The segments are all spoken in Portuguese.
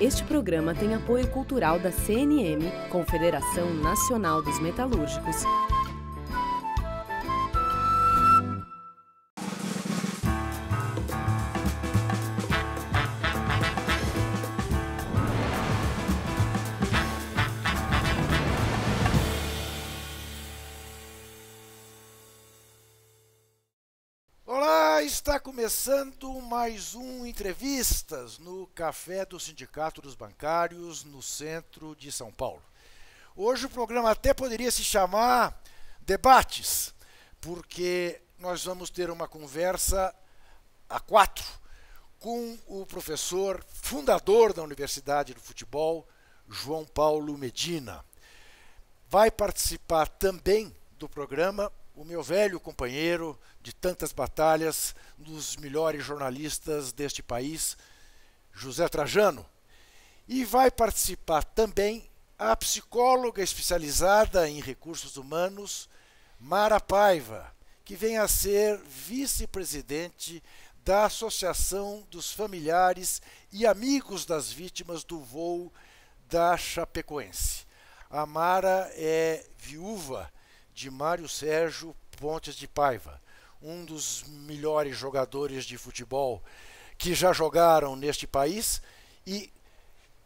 Este programa tem apoio cultural da CNM, Confederação Nacional dos Metalúrgicos, começando mais um Entrevistas no Café do Sindicato dos Bancários, no centro de São Paulo. Hoje o programa até poderia se chamar Debates, porque nós vamos ter uma conversa a quatro com o professor fundador da Universidade do Futebol, João Paulo Medina. Vai participar também do programa o meu velho companheiro de tantas batalhas, um dos melhores jornalistas deste país, José Trajano. E vai participar também a psicóloga especializada em recursos humanos, Mara Paiva, que vem a ser vice-presidente da Associação dos Familiares e Amigos das Vítimas do Voo da Chapecoense. A Mara é viúva de Mário Sérgio Pontes de Paiva, um dos melhores jogadores de futebol que já jogaram neste país e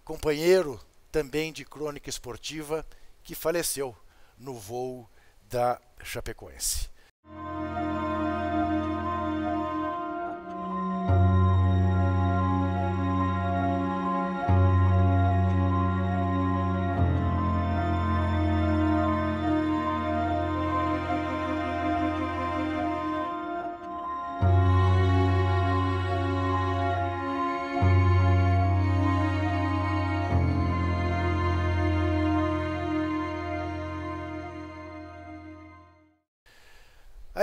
companheiro também de crônica esportiva que faleceu no voo da Chapecoense.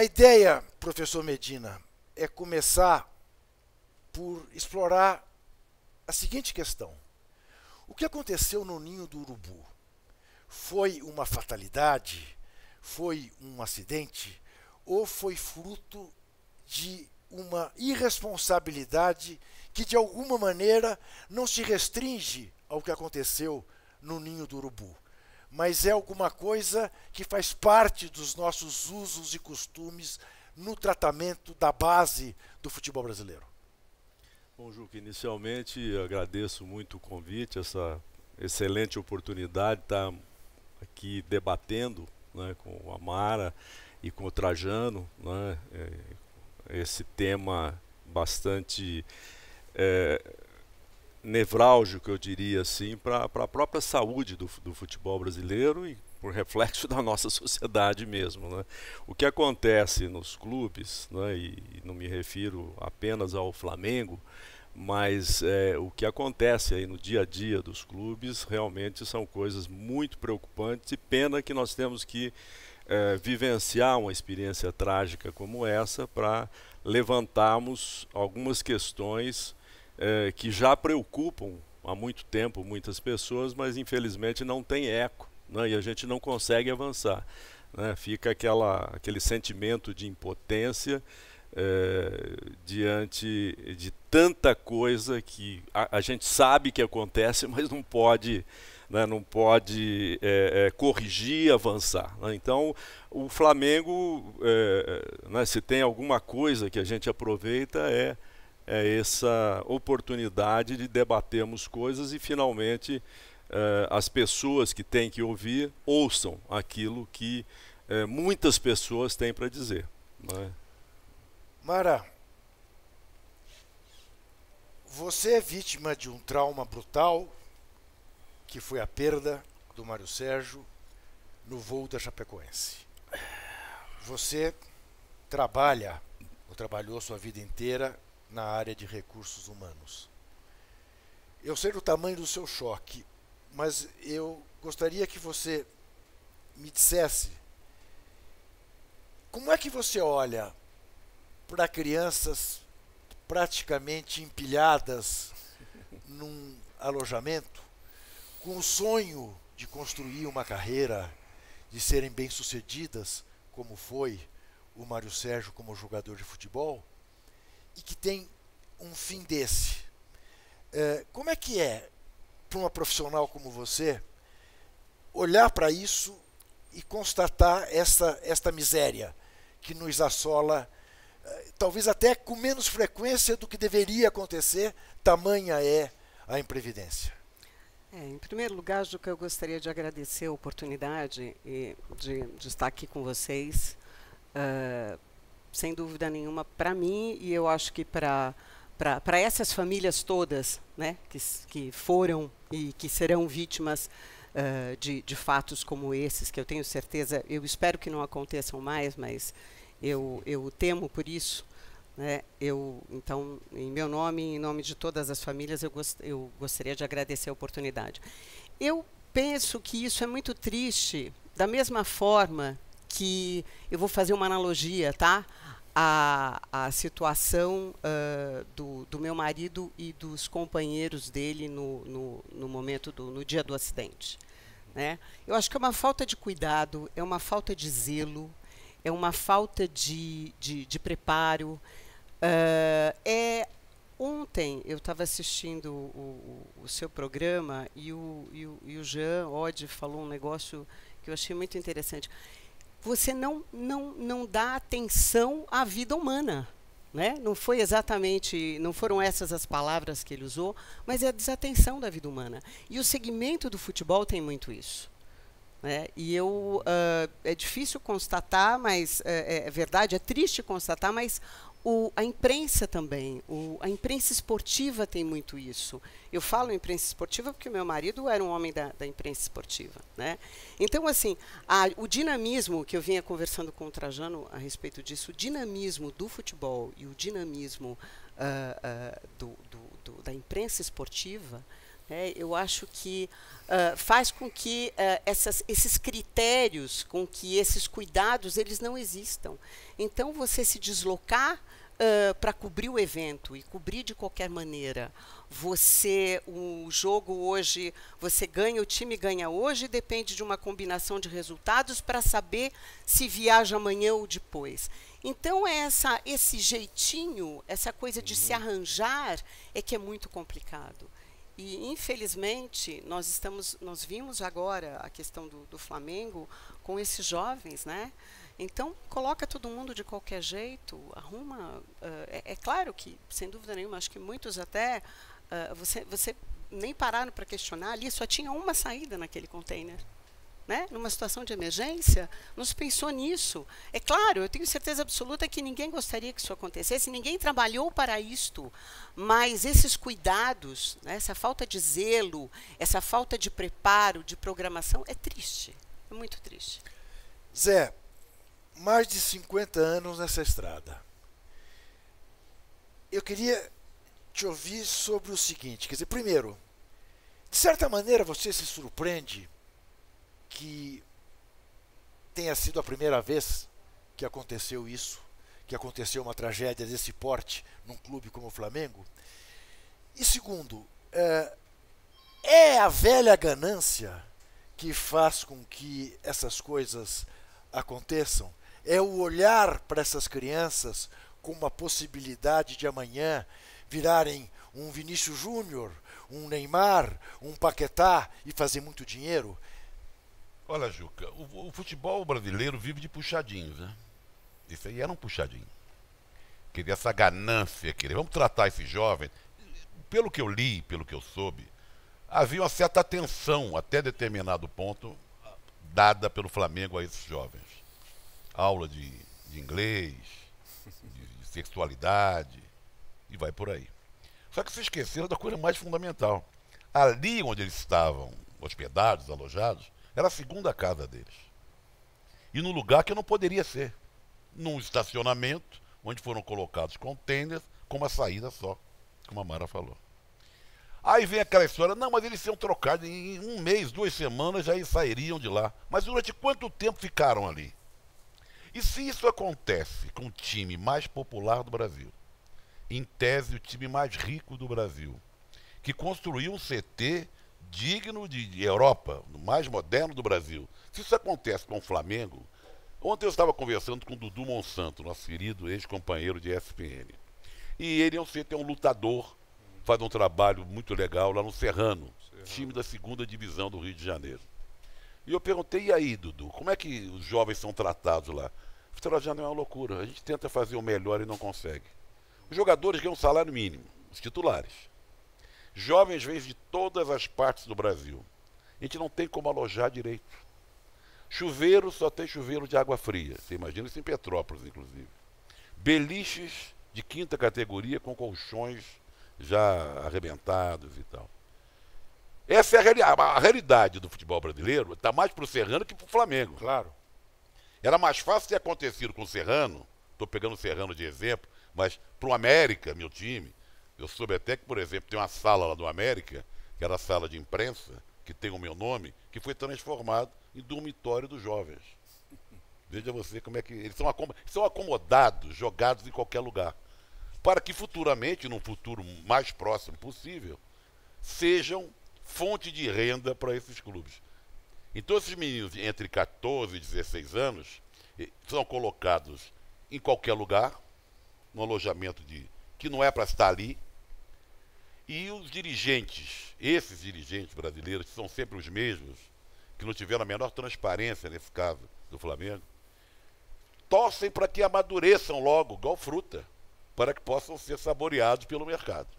A ideia, professor Medina, é começar por explorar a seguinte questão: o que aconteceu no ninho do urubu? Foi uma fatalidade? Foi um acidente? Ou foi fruto de uma irresponsabilidade que, de alguma maneira, não se restringe ao que aconteceu no ninho do urubu? mas é alguma coisa que faz parte dos nossos usos e costumes no tratamento da base do futebol brasileiro. Bom, Juca, inicialmente agradeço muito o convite, essa excelente oportunidade de estar aqui debatendo né, com a Mara e com o Trajano né, é, esse tema bastante é, nevrálgico, eu diria assim, para a própria saúde do, do, futebol brasileiro e por reflexo da nossa sociedade mesmo. Né? O que acontece nos clubes, né, e, e não me refiro apenas ao Flamengo, mas é, o que acontece aí no dia a dia dos clubes realmente são coisas muito preocupantes e pena que nós temos que é, vivenciar uma experiência trágica como essa para levantarmos algumas questões é, que já preocupam há muito tempo muitas pessoas, mas infelizmente não tem eco né? e a gente não consegue avançar. Né? Fica aquela, aquele sentimento de impotência é, diante de tanta coisa que a, a, gente sabe que acontece, mas não pode. Né? não pode é, é corrigir, avançar. Né? Então, o Flamengo, é, né? se tem alguma coisa que a gente aproveita, é é, essa oportunidade de debatermos coisas e finalmente é, as pessoas que têm que ouvir ouçam aquilo que é, muitas pessoas têm para dizer. É? Mara, você é vítima de um trauma brutal que foi a perda do Mário Sérgio no voo da Chapecoense. Você trabalha, ou trabalhou sua vida inteira na área de recursos humanos. Eu sei do tamanho do seu choque, mas eu gostaria que você me dissesse como é que você olha para crianças praticamente empilhadas num alojamento com o sonho de construir uma carreira, de serem bem-sucedidas, como foi o Mário Sérgio como jogador de futebol, e que tem um fim desse. É, como é que é para uma profissional como você olhar para isso e constatar esta, esta miséria que nos assola, é, talvez até com menos frequência do que deveria acontecer, tamanha é a imprevidência? É, em primeiro lugar, Juca, eu gostaria de agradecer a oportunidade de, de estar aqui com vocês. Uh, sem dúvida nenhuma, para mim e eu acho que para para essas famílias todas né, que, que foram e que serão vítimas uh, de, de fatos como esses, que eu tenho certeza, eu espero que não aconteçam mais, mas eu, eu temo por isso. Né? Eu, então, em meu nome, em nome de todas as famílias, eu, gost, eu gostaria de agradecer a oportunidade. Eu penso que isso é muito triste, da mesma forma que eu vou fazer uma analogia, tá? A, a situação uh, do, do, meu marido e dos companheiros dele no, no, no momento do no dia do acidente. Né? Eu acho que é uma falta de cuidado, é uma falta de zelo, é uma falta de, de, de preparo. Uh, é ontem eu estava assistindo o, o, o, seu programa e o, e o, e o Jean Odd falou um negócio que eu achei muito interessante você não, não, não dá atenção à vida humana. Né? Não foi exatamente, não foram essas as palavras que ele usou, mas é a desatenção da vida humana. E o segmento do futebol tem muito isso. Né? E eu uh, é difícil constatar, mas é, é, é, verdade, é triste constatar, mas o, a imprensa também, o, a imprensa esportiva tem muito isso. Eu falo imprensa esportiva porque o meu marido era um homem da, da imprensa esportiva. Né? Então, assim, a, o dinamismo, que eu vinha conversando com o Trajano a respeito disso, o dinamismo do futebol e o dinamismo uh, uh, do, do, do, da imprensa esportiva, né, eu acho que uh, faz com que uh, essas, esses critérios, com que esses cuidados, eles não existam. Então, você se deslocar uh, ah, para cobrir o evento e cobrir de qualquer maneira, você o jogo hoje, você ganha, o time ganha hoje, depende de uma combinação de resultados para saber se viaja amanhã ou depois. Então é essa esse jeitinho, essa coisa de uhum. se arranjar é que é muito complicado. E infelizmente nós estamos, nós vimos agora a questão do, do Flamengo com esses jovens, né? Então, coloca todo mundo de qualquer jeito, arruma. Uh, é, é, claro que, sem dúvida nenhuma, acho que muitos até. Uh, você, você nem pararam para questionar ali, só tinha uma saída naquele container. Né? Numa situação de emergência, não se pensou nisso. É claro, eu tenho certeza absoluta que ninguém gostaria que isso acontecesse, ninguém trabalhou para isto, mas esses cuidados, né, essa falta de zelo, essa falta de preparo, de programação, é triste, é muito triste. Zé, mais de 50 anos nessa estrada. Eu queria te ouvir sobre o seguinte, quer dizer, primeiro, de certa maneira você se surpreende que tenha sido a primeira vez que aconteceu isso, que aconteceu uma tragédia desse porte num clube como o Flamengo. E segundo, eh, é a velha ganância que faz com que essas coisas aconteçam? é o olhar para essas crianças com uma possibilidade de amanhã virarem um Vinícius Júnior, um Neymar, um Paquetá e fazer muito dinheiro? Olha, Juca, o, o, futebol brasileiro vive de puxadinhos, né? Isso aí era um puxadinho. queria essa ganância, querer. Vamos tratar esse jovem. Pelo que eu li, pelo que eu soube, havia uma certa atenção, até determinado ponto, dada pelo Flamengo a esse jovem aula de, de inglês, de, de sexualidade, e vai por aí. Só que se esqueceram da coisa mais fundamental. Ali onde eles estavam hospedados, alojados, era a segunda casa deles. E no lugar que não poderia ser. Num estacionamento, onde foram colocados contêineres com uma saída só, como a Mara falou. Aí vem aquela história, não, mas eles iam trocados, em um mês, duas semanas já sairiam de lá. Mas durante quanto tempo ficaram ali? E se isso acontece com o time mais popular do Brasil, em tese o time mais rico do Brasil, que construiu um CT digno de Europa, o mais moderno do Brasil, se isso acontece com o Flamengo, ontem eu estava conversando com o Dudu Monsanto, nosso querido ex-companheiro de ESPN, e ele é um CT, é um lutador, faz um trabalho muito legal lá no Serrano, Serrano. time da segunda divisão do Rio de Janeiro. E eu perguntei, e aí, Dudu, como é que os jovens são tratados lá? Ah, não é uma loucura. A gente tenta fazer o melhor e não consegue. Os jogadores ganham salário mínimo, os titulares. Jovens vêm de todas as partes do Brasil. A gente não tem como alojar direito. Chuveiro só tem chuveiro de água fria. Você imagina isso em Petrópolis, inclusive. Beliches de quinta categoria com colchões já arrebentados e tal. Essa é a, realidade. a realidade do futebol brasileiro, está mais para o Serrano que para o Flamengo. Claro. Era mais fácil ter acontecido com o Serrano, estou pegando o Serrano de exemplo, mas para o América, meu time, eu soube até que, por exemplo, tem uma sala lá do América, que era a sala de imprensa, que tem o meu nome, que foi transformado em dormitório dos jovens. Veja você como é que. Eles são, acom são acomodados, jogados em qualquer lugar. Para que futuramente, num futuro mais próximo possível, sejam fonte de renda para esses clubes. Então, esses meninos entre 14 e 16 anos são colocados em qualquer lugar, no alojamento de que não é para estar ali. E os dirigentes, esses dirigentes brasileiros, que são sempre os mesmos, que não tiveram a menor transparência nesse caso do Flamengo, torcem para que amadureçam logo, igual fruta, para que possam ser saboreados pelo mercado.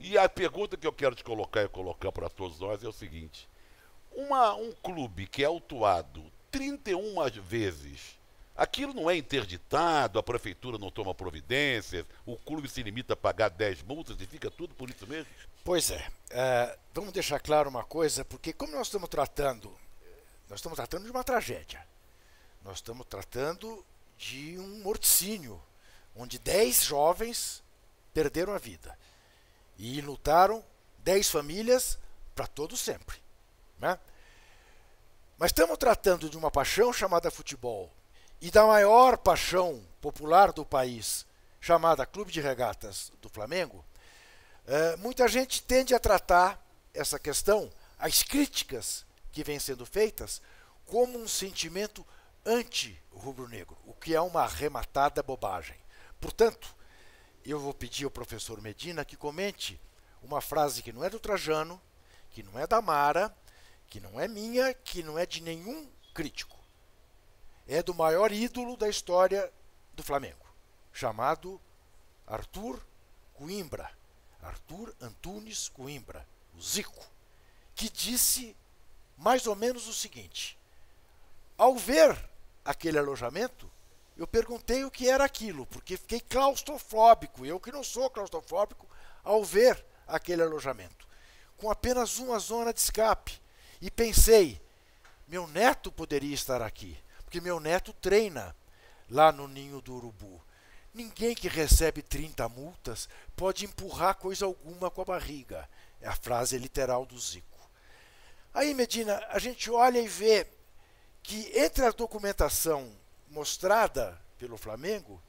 E a pergunta que eu quero te colocar e colocar para todos nós é o seguinte: uma, um clube que é autuado 31 vezes, aquilo não é interditado, a prefeitura não toma providências, o clube se limita a pagar 10 multas e fica tudo por isso mesmo? Pois é. Uh, vamos deixar claro uma coisa, porque como nós estamos tratando, nós estamos tratando de uma tragédia. Nós estamos tratando de um morticínio, onde 10 jovens perderam a vida. E lutaram 10 famílias para todo sempre. Né? Mas estamos tratando de uma paixão chamada futebol e da maior paixão popular do país, chamada Clube de Regatas do Flamengo. É, muita gente tende a tratar essa questão, as críticas que vêm sendo feitas, como um sentimento anti-rubro-negro, o que é uma arrematada bobagem. Portanto, eu vou pedir ao professor Medina que comente uma frase que não é do Trajano, que não é da Mara, que não é minha, que não é de nenhum crítico. É do maior ídolo da história do Flamengo, chamado Arthur Coimbra. Arthur Antunes Coimbra, o Zico, que disse mais ou menos o seguinte: ao ver aquele alojamento, eu perguntei o que era aquilo, porque fiquei claustrofóbico, eu que não sou claustrofóbico, ao ver aquele alojamento, com apenas uma zona de escape. E pensei, meu neto poderia estar aqui, porque meu neto treina lá no ninho do urubu. Ninguém que recebe 30 multas pode empurrar coisa alguma com a barriga. É a frase literal do Zico. Aí, Medina, a gente olha e vê que entre a documentação mostrada pelo Flamengo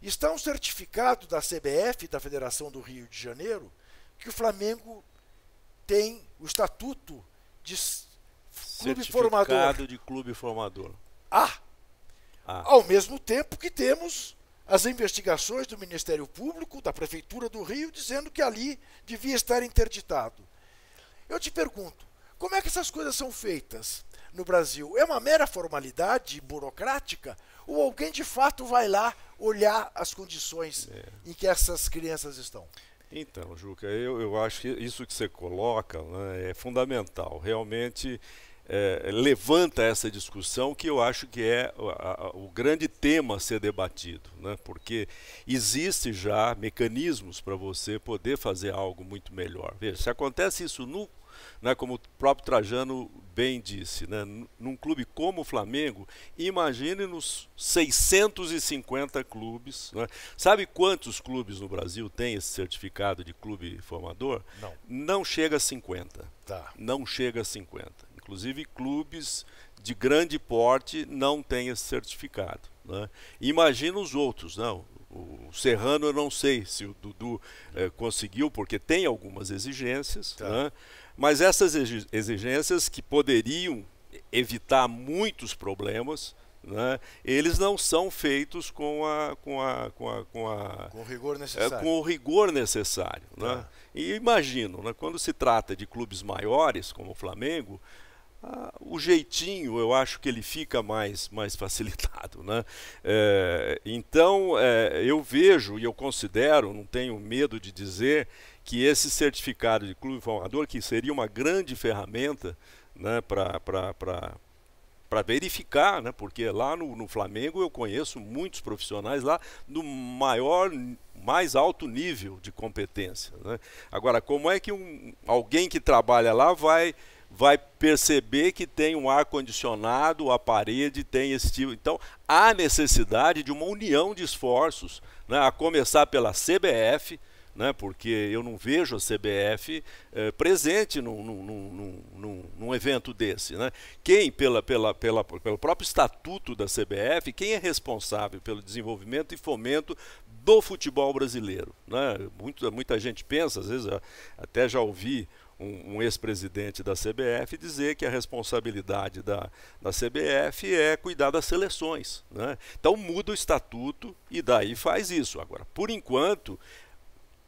está um certificado da CBF, da Federação do Rio de Janeiro, que o Flamengo tem o estatuto de clube formador. de clube formador. Ah, ah! Ao mesmo tempo que temos as investigações do Ministério Público, da Prefeitura do Rio, dizendo que ali devia estar interditado. Eu te pergunto, como é que essas coisas são feitas? no Brasil é uma mera formalidade burocrática ou alguém de fato vai lá olhar as condições é. em que essas crianças estão? Então, Juca, eu, eu acho que isso que você coloca né, é fundamental. Realmente é, levanta essa discussão que eu acho que é a, a, o grande tema a ser debatido, né? porque existe já mecanismos para você poder fazer algo muito melhor. Veja, se acontece isso no né, como o próprio Trajano bem disse, né, num clube como o Flamengo, imagine nos 650 clubes. Né, sabe quantos clubes no Brasil têm esse certificado de clube formador? Não. Não chega a 50. Tá. Não chega a 50. Inclusive clubes de grande porte não têm esse certificado. Né? Imagina os outros, não. O Serrano eu não sei se o Dudu eh, conseguiu, porque tem algumas exigências. Tá. Né? Mas essas exigências que poderiam evitar muitos problemas, né, eles não são feitos com a com a com a com, a, com o rigor é, necessário. É, com o rigor necessário, né. tá. E imagino, né, quando se trata de clubes maiores como o Flamengo, o jeitinho eu acho que ele fica mais, mais facilitado. Né? É, então é, eu vejo e eu considero, não tenho medo de dizer, que esse certificado de clube formador, que seria uma grande ferramenta né, para verificar, né, porque lá no, no Flamengo eu conheço muitos profissionais lá no maior mais alto nível de competência. Né? Agora, como é que um, alguém que trabalha lá vai vai perceber que tem um ar condicionado, a parede tem esse tipo. Então, há necessidade de uma união de esforços, né, a começar pela CBF, né, porque eu não vejo a CBF eh, presente num, num, num, num, evento desse. Né? Quem, pela, pela, pela, pelo próprio estatuto da CBF, quem é responsável pelo desenvolvimento e fomento do futebol brasileiro? Né? Muito, muita gente pensa, às vezes até já ouvi um, um ex-presidente da CBF dizer que a responsabilidade da, da CBF é cuidar das seleções. Né? Então muda o estatuto e daí faz isso. Agora, por enquanto,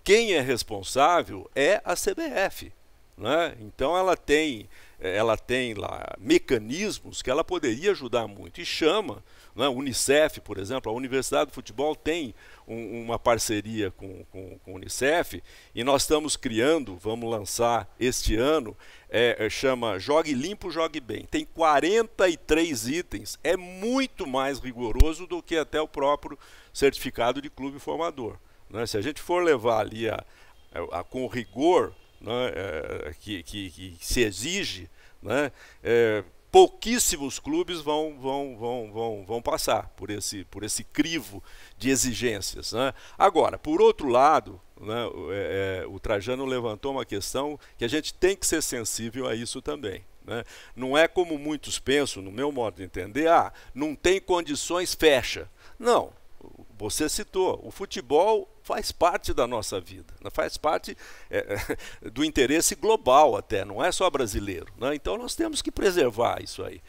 quem é responsável é a CBF. Né? Então ela tem, ela tem lá mecanismos que ela poderia ajudar muito e chama né? Unicef, por exemplo, a Universidade do Futebol tem um, uma parceria com, com, com, o Unicef e nós estamos criando, vamos lançar este ano, é, é chama Jogue Limpo, Jogue Bem. Tem 43 itens, é muito mais rigoroso do que até o próprio certificado de clube formador. Né? Se a gente for levar ali a, a, é, a com rigor né, é, que, que, que se exige né? É, pouquíssimos clubes vão, vão, vão, vão, vão passar por esse, por esse crivo de exigências. Né? Agora, por outro lado, né, é, é, o Trajano levantou uma questão que a gente tem que ser sensível a isso também. Né? Não é como muitos pensam, no meu modo de entender, ah, não tem condições, fecha. Não, você citou, o futebol faz parte da nossa vida, né, faz parte é, do interesse global até, não é só brasileiro. Né? Então nós temos que preservar isso aí.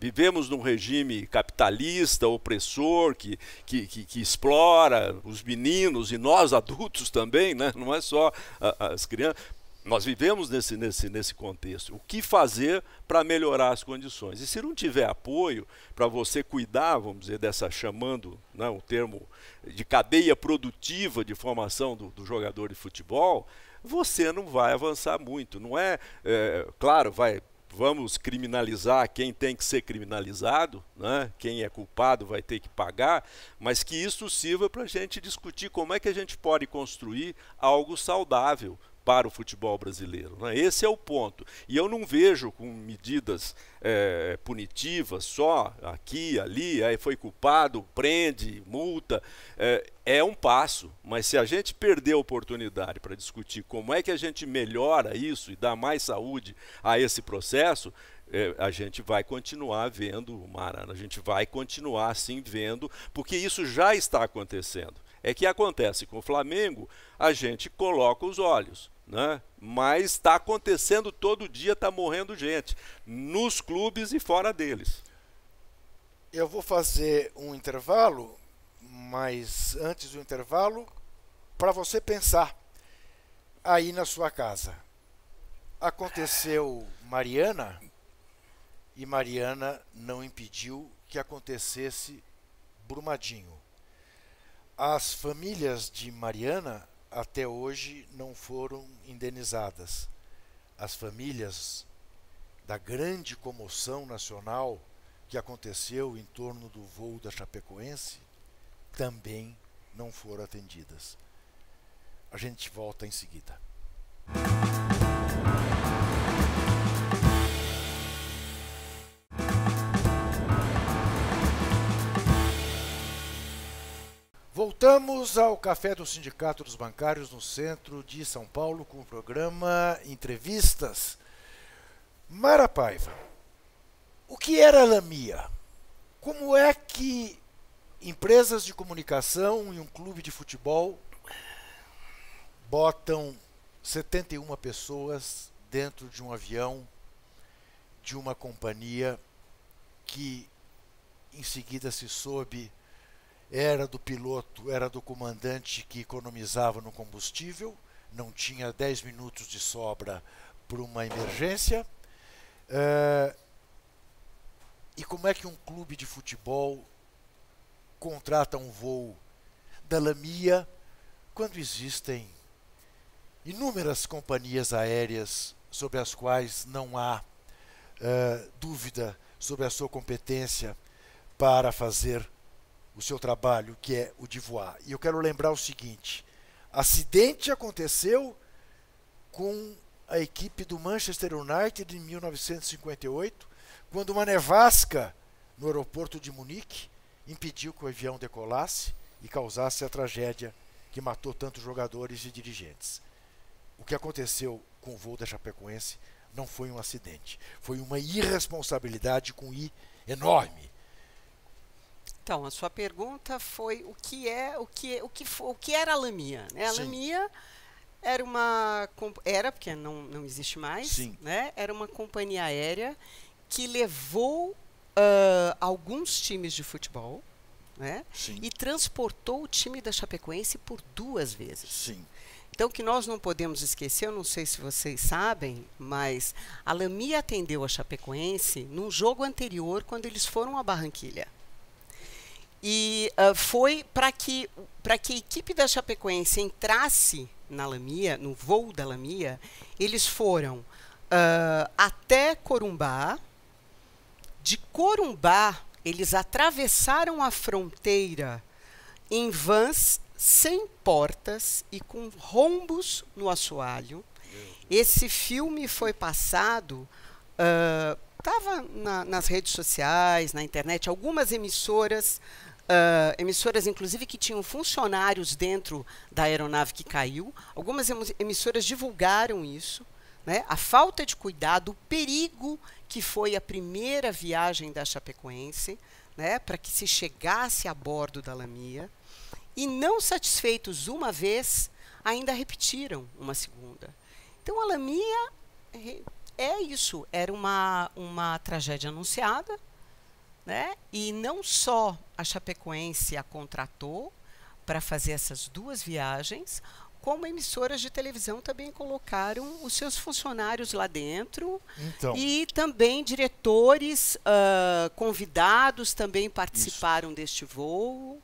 Vivemos num regime capitalista, opressor, que, que, que, que explora os meninos e nós adultos também, né? não é só as crianças nós vivemos nesse, nesse, nesse contexto. O que fazer para melhorar as condições? E se não tiver apoio para você cuidar, vamos dizer, dessa chamando né, um termo de cadeia produtiva de formação do, do jogador de futebol, você não vai avançar muito. Não é, é claro, vai vamos criminalizar quem tem que ser criminalizado, né? quem é culpado vai ter que pagar, mas que isso sirva para a gente discutir como é que a gente pode construir algo saudável para o futebol brasileiro. Né? Esse é o ponto. E eu não vejo com medidas é, punitivas só aqui, ali, aí foi culpado, prende, multa. É, é um passo, mas se a gente perder a oportunidade para discutir como é que a gente melhora isso e dá mais saúde a esse processo, é, a gente vai continuar vendo, Marana, a gente vai continuar assim vendo, porque isso já está acontecendo. É que acontece com o Flamengo, a gente coloca os olhos. Né? Mas está acontecendo todo dia, está morrendo gente, nos clubes e fora deles. Eu vou fazer um intervalo, mas antes do intervalo, para você pensar aí na sua casa. Aconteceu Mariana e Mariana não impediu que acontecesse Brumadinho. As famílias de Mariana até hoje não foram indenizadas. As famílias da grande comoção nacional que aconteceu em torno do voo da Chapecoense também não foram atendidas. A gente volta em seguida. Voltamos ao Café do Sindicato dos Bancários no centro de São Paulo com o programa Entrevistas. Mara Paiva, o que era a Lamia? Como é que empresas de comunicação e um clube de futebol botam 71 pessoas dentro de um avião de uma companhia que em seguida se soube era do piloto, era do comandante que economizava no combustível, não tinha 10 minutos de sobra para uma emergência. Eh, e como é que um clube de futebol contrata um voo da Lamia quando existem inúmeras companhias aéreas sobre as quais não há eh, dúvida sobre a sua competência para fazer o seu trabalho, que é o de voar. E eu quero lembrar o seguinte: acidente aconteceu com a equipe do Manchester United em 1958, quando uma nevasca no aeroporto de Munique impediu que o avião decolasse e causasse a tragédia que matou tantos jogadores e dirigentes. O que aconteceu com o voo da Chapecoense não foi um acidente, foi uma irresponsabilidade com I enorme então, a sua pergunta foi o que é, o que, o que, o que era a lamia? Né? A Sim. lamia era uma era porque não, não existe mais, Sim. né? Era uma companhia aérea que levou uh, alguns times de futebol, né? Sim. E transportou o time da Chapecoense por duas vezes. Sim. Então, o que nós não podemos esquecer, eu não sei se vocês sabem, mas a Lamia atendeu a Chapecoense num jogo anterior, quando eles foram à Barranquilha. E uh, foi para que, para que a equipe da Chapecoense entrasse na Lamia, no voo da Lamia, eles foram uh, até Corumbá. De Corumbá, eles atravessaram a fronteira em vans sem portas e com rombos no assoalho. Esse filme foi passado, estava ah, uh, na, nas redes sociais, na internet, algumas emissoras Uh, emissoras, inclusive, que tinham funcionários dentro da aeronave que caiu. Algumas emissoras divulgaram isso. Né? A falta de cuidado, o perigo que foi a primeira viagem da Chapecoense, né? para que se chegasse a bordo da Lamia. E não satisfeitos uma vez, ainda repetiram uma segunda. Então, a Lamia é isso. Era uma, uma tragédia anunciada, né? E não só a Chapecoense a contratou para fazer essas duas viagens, como emissoras de televisão também colocaram os seus funcionários lá dentro então. e também diretores uh, convidados também participaram Isso. deste voo.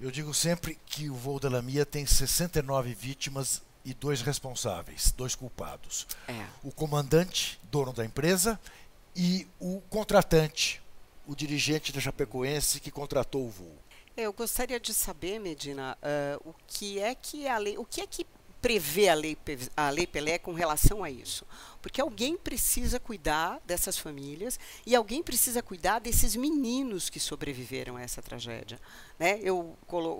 Eu digo sempre que o voo da Lamia tem 69 vítimas e dois responsáveis, dois culpados. É. O comandante, dono da empresa, e o contratante, o dirigente da Chapecoense que contratou o voo. Eu gostaria de saber, Medina, uh, o que é que a lei, o que é que prevê a lei, a lei Pelé com relação a isso? Porque alguém precisa cuidar dessas famílias e alguém precisa cuidar desses meninos que sobreviveram a essa tragédia. Né? Eu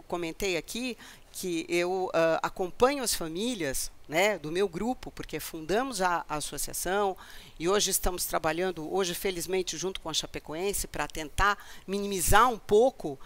comentei aqui que eu uh, acompanho as famílias né, do meu grupo, porque fundamos a, a, associação e hoje estamos trabalhando, hoje felizmente junto com a Chapecoense, para tentar minimizar um pouco uh,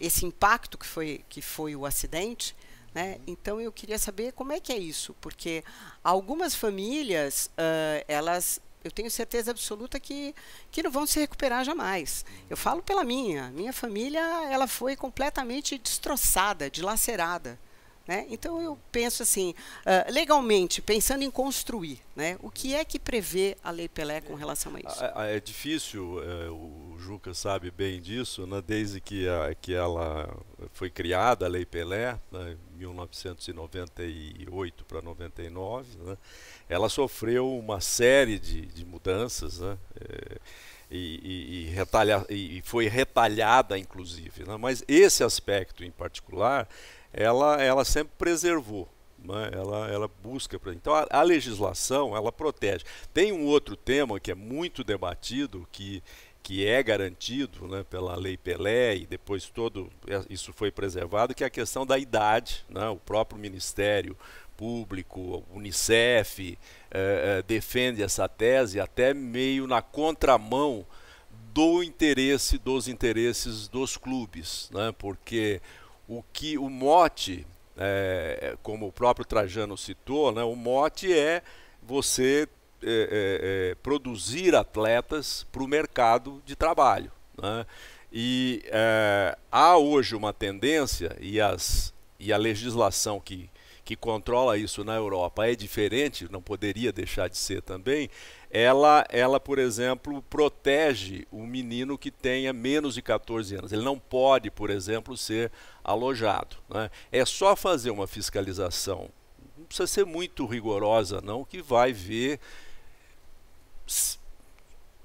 esse impacto que foi, que foi o acidente. Né? Então eu queria saber como é que é isso, porque algumas famílias uh, elas eu tenho certeza absoluta que, que não vão se recuperar jamais. Eu falo pela minha. Minha família ela foi completamente destroçada, dilacerada. Né? Então eu penso assim, uh, legalmente, pensando em construir, né? o que é que prevê a Lei Pelé com relação a isso? É, é, é difícil, é, o Juca sabe bem disso, né? desde que, a, que ela foi criada, a Lei Pelé, né? 1998 para 99, ela sofreu uma série de, de mudanças, né? é, e, e, e, retalha, e, foi retalhada, inclusive. Né? Mas esse aspecto em particular ela, ela sempre preservou. Né? Ela, ela busca. Então a, a legislação ela protege. Tem um outro tema que é muito debatido, que que é garantido né, pela Lei Pelé e depois todo isso foi preservado, que é a questão da idade. Né? O próprio Ministério Público, o Unicef, eh, eh, defende essa tese até meio na contramão do interesse dos interesses dos clubes, né? porque o que o mote, é, como o próprio Trajano citou, né, o mote é você é, é, é produzir atletas para o mercado de trabalho. Né? E é, há hoje uma tendência, e, as, e a legislação que que controla isso na Europa é diferente, não poderia deixar de ser também, ela, ela, por exemplo, protege o menino que tenha menos de 14 anos. Ele não pode, por exemplo, ser alojado. Né? É só fazer uma fiscalização, não precisa ser muito rigorosa, não, que vai ver,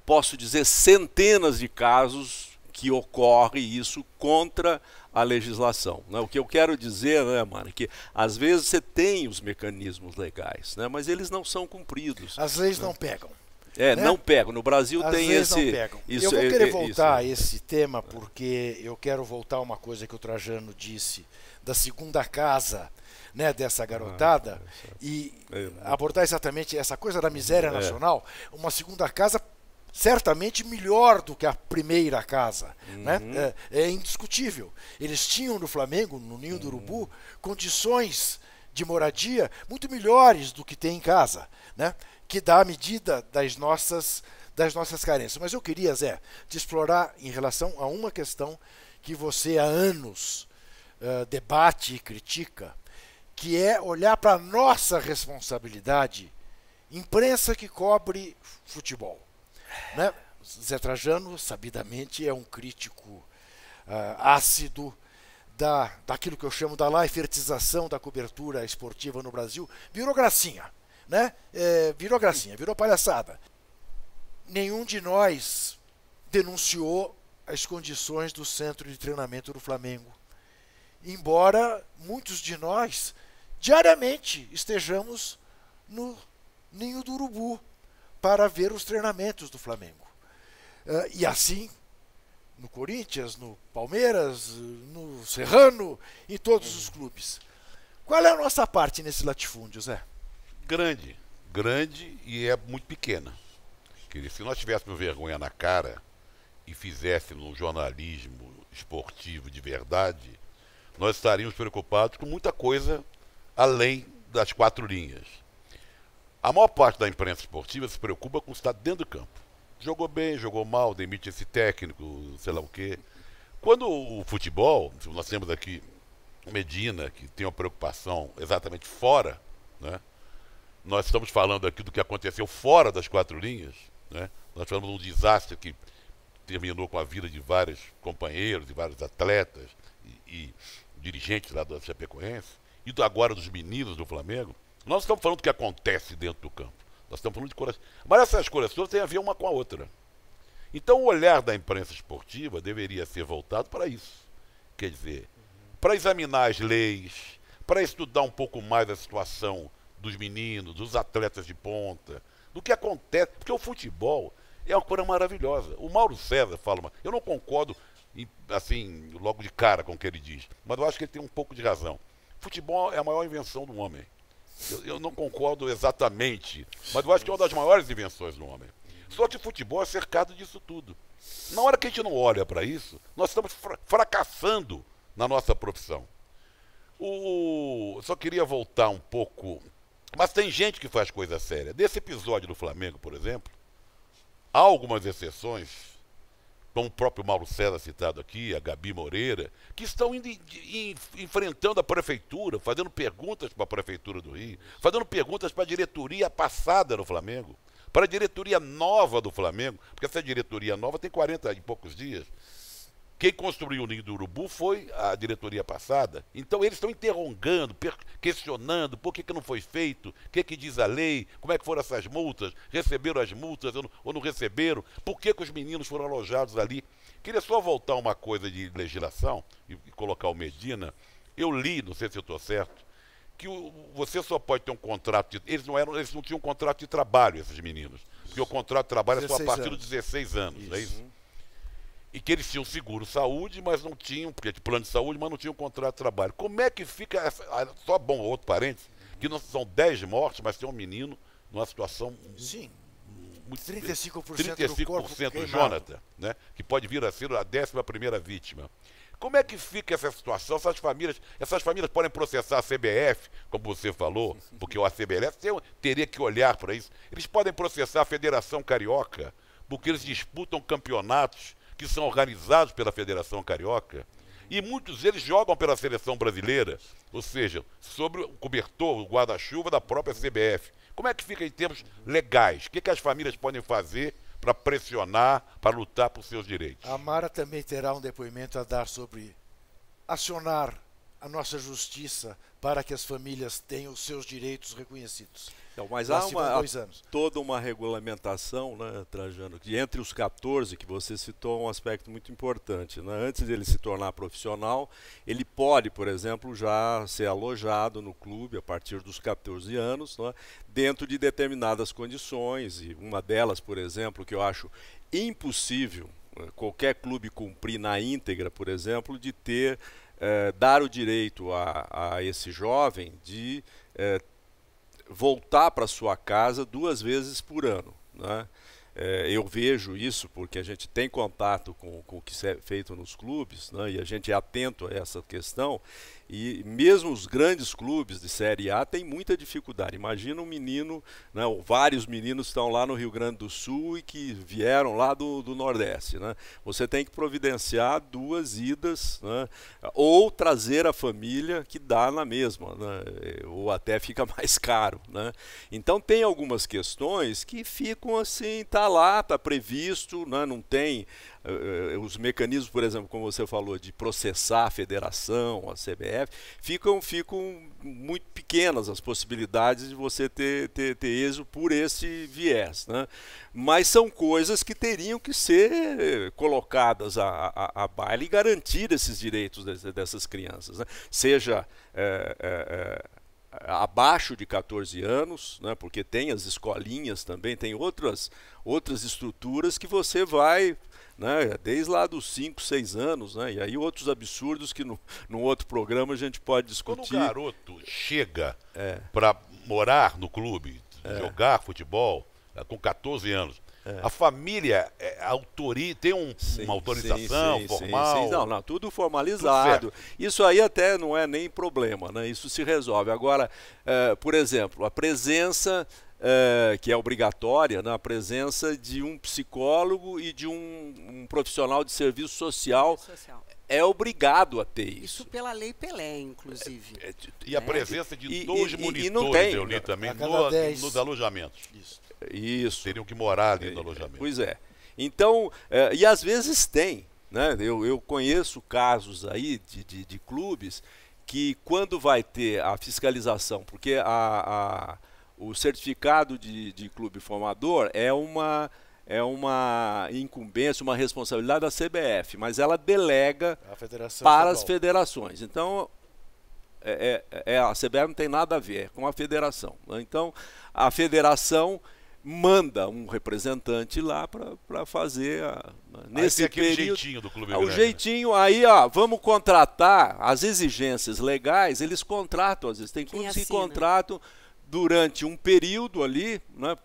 posso dizer, centenas de casos que ocorre isso contra a legislação. Né? O que eu quero dizer, né, mano, é que às vezes você tem os mecanismos legais, né, mas eles não são cumpridos. As leis né? não pegam. É, né? não pegam. No Brasil tem esse. Não pegam. Isso, eu vou é, querer é, voltar isso, a esse tema porque eu quero voltar a uma coisa que o Trajano disse da segunda casa. Né, dessa garotada ah, é, e abordar exatamente essa coisa da miséria nacional, uma segunda casa certamente melhor do que a primeira casa. Uhum. Né? É, é, indiscutível. Eles tinham no Flamengo, no Ninho uhum. do Urubu, uhum. condições de moradia muito melhores do que tem em casa, né? que dá a medida das nossas, das nossas carências. Mas eu queria, Zé, te explorar em relação a uma questão que você há anos uh, debate e critica, que é olhar para a nossa responsabilidade, imprensa que cobre futebol. Né? Zé Trajano, sabidamente, é um crítico uh, ácido da, daquilo que eu chamo da laifertização da cobertura esportiva no Brasil. Virou gracinha, né? É, virou gracinha, virou palhaçada. Nenhum de nós denunciou as condições do centro de treinamento do Flamengo. Embora muitos de nós diariamente estejamos no ninho do urubu, para ver os treinamentos do Flamengo. Ah, e assim, no Corinthians, no Palmeiras, no Serrano, em todos os clubes. Qual é a nossa parte nesse latifúndio, Zé? Grande, grande e é muito pequena. se nós tivéssemos vergonha na cara e fizéssemos um jornalismo esportivo de verdade, nós estaríamos preocupados com muita coisa além das quatro linhas. A maior parte da imprensa esportiva se preocupa com o que está dentro do campo. Jogou bem, jogou mal, demite esse técnico, sei lá o quê. Quando o futebol, nós temos aqui Medina, que tem uma preocupação exatamente fora, né? nós estamos falando aqui do que aconteceu fora das quatro linhas. Né? Nós falamos de um desastre que terminou com a vida de vários companheiros, de vários atletas e, e dirigentes lá da Chapecoense, e do, agora dos meninos do Flamengo. Nós estamos falando do que acontece dentro do campo. Nós estamos falando de coração. Mas essas corações têm a ver uma com a outra. Então o olhar da imprensa esportiva deveria ser voltado para isso. Quer dizer, para examinar as leis, para estudar um pouco mais a situação dos meninos, dos atletas de ponta, do que acontece. Porque o futebol é uma coisa maravilhosa. O Mauro César fala, uma... eu não concordo assim, logo de cara com o que ele diz, mas eu acho que ele tem um pouco de razão. Futebol é a maior invenção do homem. Eu, eu não concordo exatamente, mas eu acho que é uma das maiores invenções do homem. Só que futebol é cercado disso tudo. Na hora que a gente não olha para isso, nós estamos fra fracassando na nossa profissão. O... Só queria voltar um pouco. Mas tem gente que faz coisa séria. Desse episódio do Flamengo, por exemplo, há algumas exceções como o próprio Mauro César citado aqui, a Gabi Moreira, que estão indo, enfrentando a prefeitura, fazendo perguntas para a prefeitura do Rio, fazendo perguntas para a diretoria passada do Flamengo, para a diretoria nova do Flamengo, porque essa diretoria nova tem 40 e poucos dias. Quem construiu o ninho do urubu foi a diretoria passada. Então eles estão interrogando, questionando por que, que não foi feito, o que, que diz a lei, como é que foram essas multas, receberam as multas ou não, ou não receberam, por que, que os meninos foram alojados ali. Queria só voltar uma coisa de legislação e, e colocar o Medina. Eu li, não sei se eu estou certo, que o, você só pode ter um contrato. De, eles, não eram, eles não tinham um contrato de trabalho, esses meninos. Porque o contrato de trabalho é só a partir anos. dos 16 anos, isso. é isso? e que eles tinham seguro saúde, mas não tinham, porque tinha plano de saúde, mas não tinham contrato de trabalho. Como é que fica essa, ah, só bom outro parênteses, que não são 10 mortes, mas tem um menino numa situação Sim. Muito, 35%, 35 do corpo Jonathan, né, que pode vir a ser a 11 vítima. Como é que fica essa situação? Essas famílias, essas famílias podem processar a CBF, como você falou, porque o CBF teria que olhar para isso. Eles podem processar a Federação Carioca, porque eles disputam campeonatos que são organizados pela Federação Carioca, e muitos deles jogam pela seleção brasileira, ou seja, sobre o cobertor, o guarda-chuva da própria CBF. Como é que fica em termos legais? O que, é que as famílias podem fazer para pressionar, para lutar por seus direitos? A Mara também terá um depoimento a dar sobre acionar a nossa justiça para que as famílias tenham os seus direitos reconhecidos. Então, mas há, uma, dois anos. toda uma regulamentação, né, Trajano, que entre os 14, que você citou um aspecto muito importante. Né, antes dele se tornar profissional, ele pode, por exemplo, já ser alojado no clube a partir dos 14 anos, né, dentro de determinadas condições. E uma delas, por exemplo, que eu acho impossível eh, qualquer clube cumprir na íntegra, por exemplo, de ter é, dar o direito a, a esse jovem de é, voltar para sua casa duas vezes por ano. Né? É, eu vejo isso porque a gente tem contato com, com o que é feito nos clubes né? e a gente é atento a essa questão e mesmo os grandes clubes de Série A têm muita dificuldade. Imagina um menino, né, ou vários meninos estão lá no Rio Grande do Sul e que vieram lá do, do Nordeste. Né? Você tem que providenciar duas idas, né? ou trazer a família que dá na mesma, né? ou até fica mais caro. Né? Então tem algumas questões que ficam assim, tá lá, tá previsto, né? não tem eh, eh, os mecanismos, por exemplo, como você falou, de processar a federação, a CBF, ficam, ficam muito pequenas as possibilidades de você ter, ter, ter êxito por esse viés. Né? Mas são coisas que teriam que ser colocadas à, baile e garantir esses direitos dessas crianças. Né? Seja. É, é, abaixo de 14 anos, né, porque tem as escolinhas também, tem outras, outras estruturas que você vai né? desde lá dos 5, 6 anos, né? e aí outros absurdos que no, num outro programa a gente pode discutir. Quando o garoto chega é. para morar no clube, é. jogar futebol, né, com 14 anos, é. A família é, autori, tem um, sim, uma autorização sim, sim, formal? Não, não, tudo formalizado. Tudo isso aí até não é nem problema, né? isso se resolve. Agora, é, por exemplo, a presença é, que é obrigatória na né, presença de um psicólogo e de um, um profissional de serviço social, social. É obrigado a ter isso. Isso pela lei Pelé, inclusive. É, é, e a né? presença de e, dois e, monitores, e não tem, eu também, no, assim, nos alojamentos. Isso. isso. Teriam que morar ali no é, alojamento. Pois é. Então, é, e às vezes tem. Né? Eu, eu conheço casos aí de, de, de clubes que quando vai ter a fiscalização, porque a, a o certificado de, de clube formador é uma, é uma incumbência, uma responsabilidade da CBF, mas ela delega para as federações. Então, é, é, é a CBF não tem nada a ver com a federação. Né? Então, a federação manda um representante lá para fazer a, né, nesse aí tem período, jeitinho do clube grande. o né? jeitinho aí ó vamos contratar as exigências legais eles contratam às vezes tem clubes que contratam durante um período ali, né,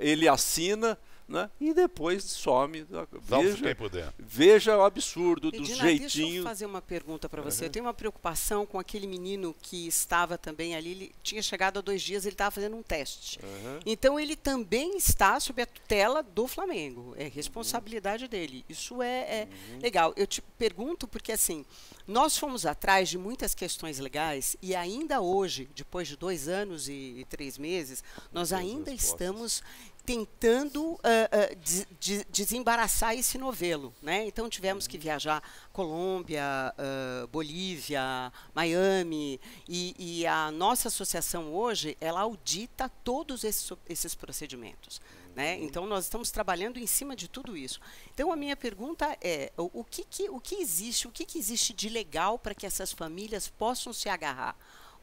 ele assina né? e depois some. Veja, veja o absurdo Edina, dos jeitinhos. Deixa eu fazer uma pergunta para você. Uhum. Eu tenho uma preocupação com aquele menino que estava também ali, ele tinha chegado há dois dias, ele estava fazendo um teste. Uhum. Então ele também está sob a tutela do Flamengo. É responsabilidade uhum. dele. Isso é, é uhum. legal. Eu te pergunto porque assim, nós fomos atrás de muitas questões legais e ainda hoje, depois de dois anos e, e três meses, nós ainda estamos tentando uh, ah, uh, ah, de, de, desembaraçar esse novelo. Né? Então, tivemos que viajar Colômbia, uh, Bolívia, Miami, e, e, a nossa associação hoje, ela audita todos esses, esses procedimentos. Né? Uhum. Então, nós estamos trabalhando em cima de tudo isso. Então, a minha pergunta é, o, o que, que, o que existe, o que, que existe de legal para que essas famílias possam se agarrar?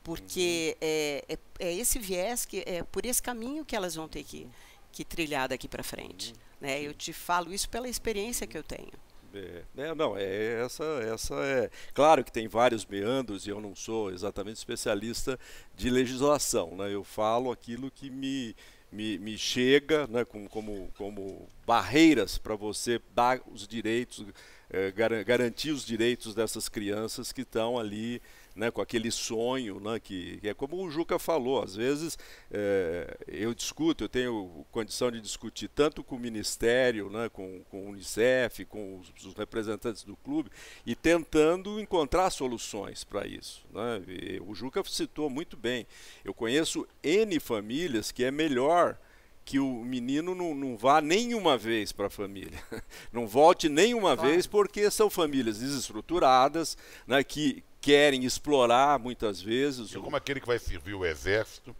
Porque uhum. é, é, é esse viés, que, é por esse caminho que elas vão ter que ir que trilhar daqui para frente. Uhum. né? Eu te falo isso pela experiência que eu tenho. É, né? não, é essa, essa é. Claro que tem vários meandros e eu não sou exatamente especialista de legislação, né? Eu falo aquilo que me me, me chega, né? Como como, como barreiras para você dar os direitos, eh, garantir os direitos dessas crianças que estão ali né, com aquele sonho, né, que, que, é como o Juca falou, às vezes é, eu discuto, eu tenho condição de discutir tanto com o Ministério, né, com, com o Unicef, com os, os representantes do clube, e tentando encontrar soluções para isso. Né. E, o Juca citou muito bem, eu conheço N famílias que é melhor que o menino não, não vá nenhuma vez para a família, não volte nenhuma claro. vez, porque são famílias desestruturadas, né, que, querem explorar muitas vezes. O... Como aquele que vai servir o exército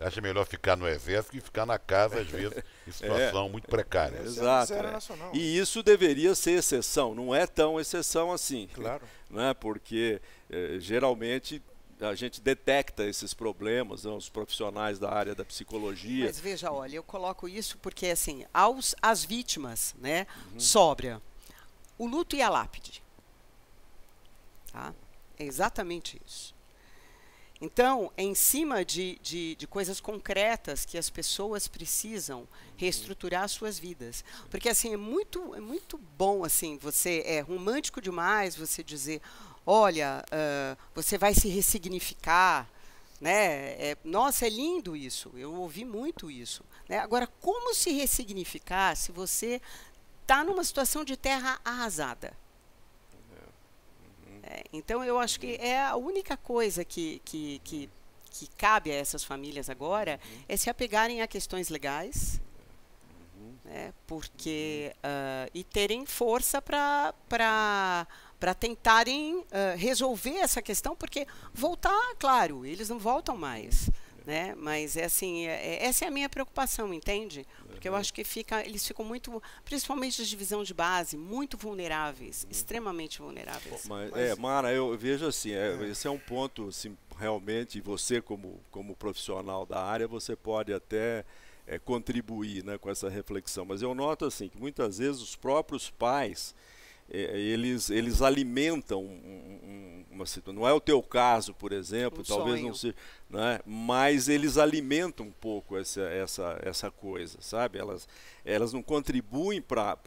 acha melhor ficar no exército e ficar na casa, às vezes, em é. situação é, muito precária. É, é, exato. É. E né? isso deveria ser exceção, não é tão exceção assim. Claro. Né? Porque eh, geralmente a gente detecta esses problemas, né? os profissionais da área da psicologia. Mas veja, olha, eu coloco isso porque assim, aos, as vítimas, né, uhum. sobra o luto e a lápide. Tá? É exatamente isso. Então, é em cima de, de, de, coisas concretas que as pessoas precisam reestruturar suas vidas. Porque, assim, é muito, é muito bom, assim, você é romântico demais você dizer, olha, uh, você vai se ressignificar, né? É, nossa, é lindo isso, eu ouvi muito isso. Né? Agora, como se ressignificar se você está numa situação de terra arrasada? É, então, eu acho que é a única coisa que, que, que, que cabe a essas famílias agora uhum. é se apegarem a questões legais, uhum. né, porque uh, e terem força para para tentarem uh, resolver essa questão, porque voltar, claro, eles não voltam mais né? Mas é assim, é, é, essa é a minha preocupação, entende? Porque eu uhum. acho que fica, eles ficam muito, principalmente as divisão de base, muito vulneráveis, uhum. extremamente vulneráveis. Mas, mas... É, Mara, eu vejo assim, é, é, esse é um ponto, assim, realmente você como como profissional da área, você pode até é, contribuir, né, com essa reflexão. Mas eu noto assim que muitas vezes os próprios pais é, eles, eles alimentam uma situação. Não é o teu caso, por exemplo, um talvez sonho. não seja, né? mas eles alimentam um pouco essa, essa, essa coisa, sabe? Elas, elas não contribuem para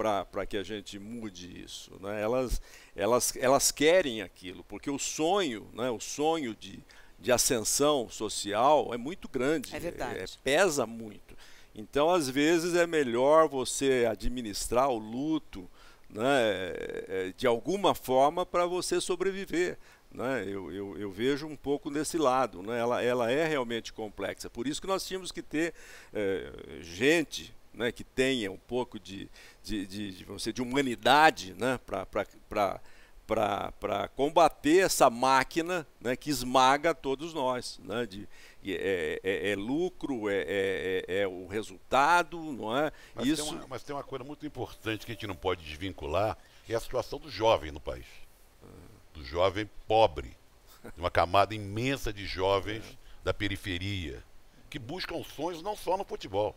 que a gente mude isso. Né? Elas, elas, elas querem aquilo, porque o sonho, né? o sonho de, de ascensão social é muito grande. É verdade. É, é pesa muito. Então, às vezes, é melhor você administrar o luto né, é, é, de alguma forma para você sobreviver. Né? Eu, eu, eu, vejo um pouco desse lado, né? ela, ela, é realmente complexa. Por isso que nós tínhamos que ter é, gente né, que tenha um pouco de, de, de, de, de humanidade né, para para combater essa máquina né, que esmaga todos nós. Né, de, é, é, é, é lucro, é é, é, é, o resultado, não é? Mas, Isso... tem uma, mas tem uma coisa muito importante que a gente não pode desvincular, é a situação do jovem no país. Do jovem pobre. De uma camada imensa de jovens da periferia, que buscam sonhos não só no futebol,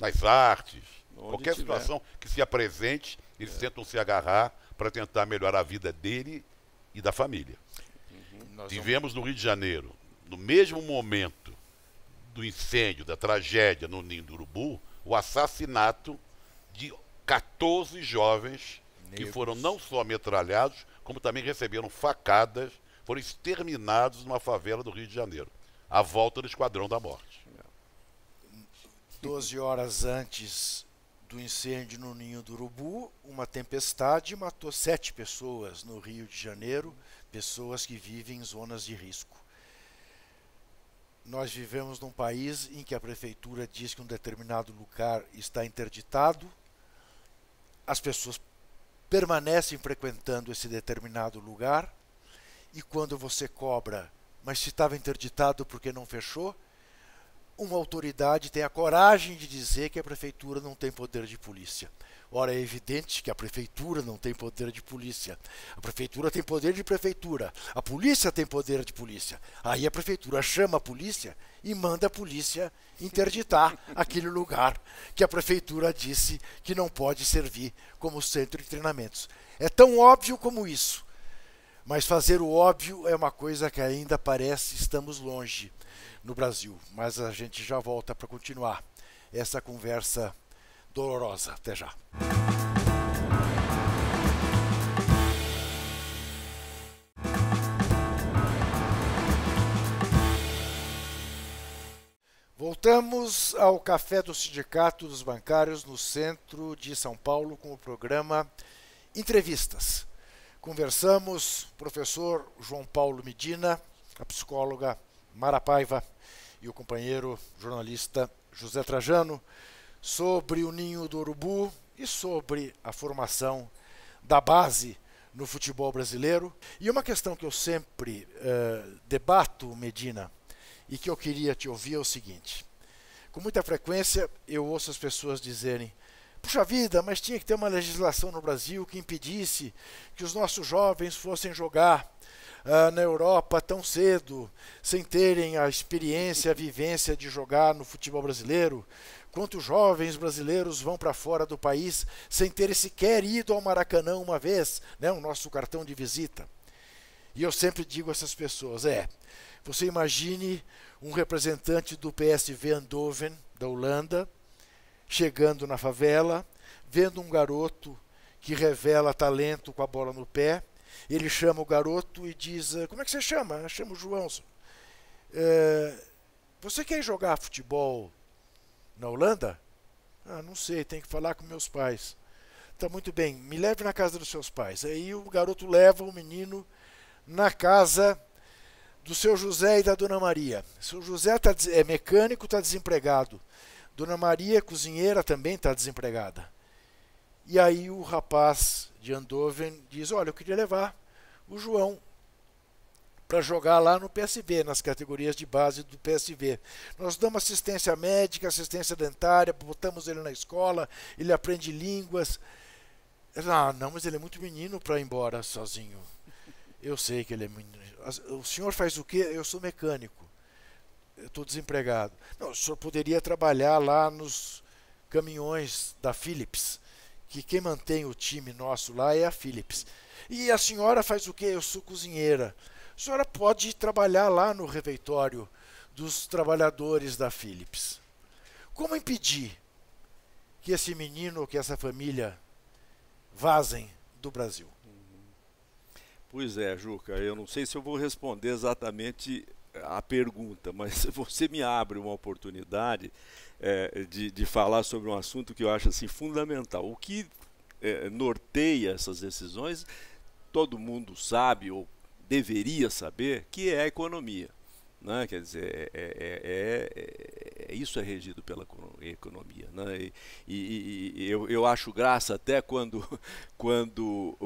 nas artes, Onde qualquer tiver. situação que se apresente, eles tentam se agarrar para tentar melhorar a vida dele e da família. Uhum. Tivemos no Rio de Janeiro, no mesmo momento do incêndio, da tragédia no Ninho do Urubu, o assassinato de 14 jovens Negros. que foram não só metralhados, como também receberam facadas, foram exterminados numa favela do Rio de Janeiro, à volta do Esquadrão da Morte. 12 é. horas antes do incêndio no Ninho do Urubu, uma tempestade matou sete pessoas no Rio de Janeiro, pessoas que vivem em zonas de risco. Nós vivemos num país em que a prefeitura diz que um determinado lugar está interditado, as pessoas permanecem frequentando esse determinado lugar, e quando você cobra, mas se estava interditado porque não fechou, uma autoridade tem a coragem de dizer que a prefeitura não tem poder de polícia. Ora, é evidente que a prefeitura não tem poder de polícia. A prefeitura tem poder de prefeitura. A polícia tem poder de polícia. Aí a prefeitura chama a polícia e manda a polícia interditar aquele lugar que a prefeitura disse que não pode servir como centro de treinamentos. É tão óbvio como isso. Mas fazer o óbvio é uma coisa que ainda parece estamos longe no Brasil. Mas a gente já volta para continuar essa conversa dolorosa. Até já. Voltamos ao Café do Sindicato dos Bancários no centro de São Paulo com o programa Entrevistas. Conversamos professor João Paulo Medina, a psicóloga Mara Paiva e o companheiro jornalista José Trajano sobre o ninho do urubu e sobre a formação da base no futebol brasileiro. E uma questão que eu sempre uh, debato, Medina, e que eu queria te ouvir é o seguinte: com muita frequência eu ouço as pessoas dizerem. Puxa vida, mas tinha que ter uma legislação no Brasil que impedisse que os nossos jovens fossem jogar uh, na Europa tão cedo, sem terem a experiência, a vivência de jogar no futebol brasileiro? Quantos jovens brasileiros vão para fora do país sem ter sequer ido ao Maracanã uma vez, né, o nosso cartão de visita? E eu sempre digo a essas pessoas: é, você imagine um representante do PSV Eindhoven, da Holanda, chegando na favela, vendo um garoto que revela talento com a bola no pé ele chama o garoto e diz: ah, Como é que você chama? Eu ah, chamo o João. É, você quer jogar futebol na Holanda? Ah, não sei, tem que falar com meus pais. Tá muito bem, me leve na casa dos seus pais. Aí o garoto leva o menino na casa do seu José e da dona Maria. Seu José tá, é mecânico, está desempregado. Dona Maria, cozinheira, também está desempregada. E aí o rapaz de Andoven diz: Olha, eu queria levar o João para jogar lá no PSV, nas categorias de base do PSV. Nós damos assistência médica, assistência dentária, botamos ele na escola, ele aprende línguas. Ah, não, mas ele é muito menino para ir embora sozinho. Eu sei que ele é menino. O senhor faz o quê? Eu sou mecânico. Eu estou desempregado. Não, o senhor poderia trabalhar lá nos caminhões da Philips que quem mantém o time nosso lá é a Philips. E a senhora faz o quê? Eu sou cozinheira. A senhora pode trabalhar lá no refeitório dos trabalhadores da Philips. Como impedir que esse menino, que essa família vazem do Brasil? Pois é, Juca, eu não sei se eu vou responder exatamente a pergunta, mas você me abre uma oportunidade é, de, de falar sobre um assunto que eu acho assim, fundamental. O que é, norteia essas decisões, todo mundo sabe ou deveria saber, que é a economia. Né? Quer dizer, é, é, isso é regido pela economia. Né? E, e, eu, eu acho graça até quando, quando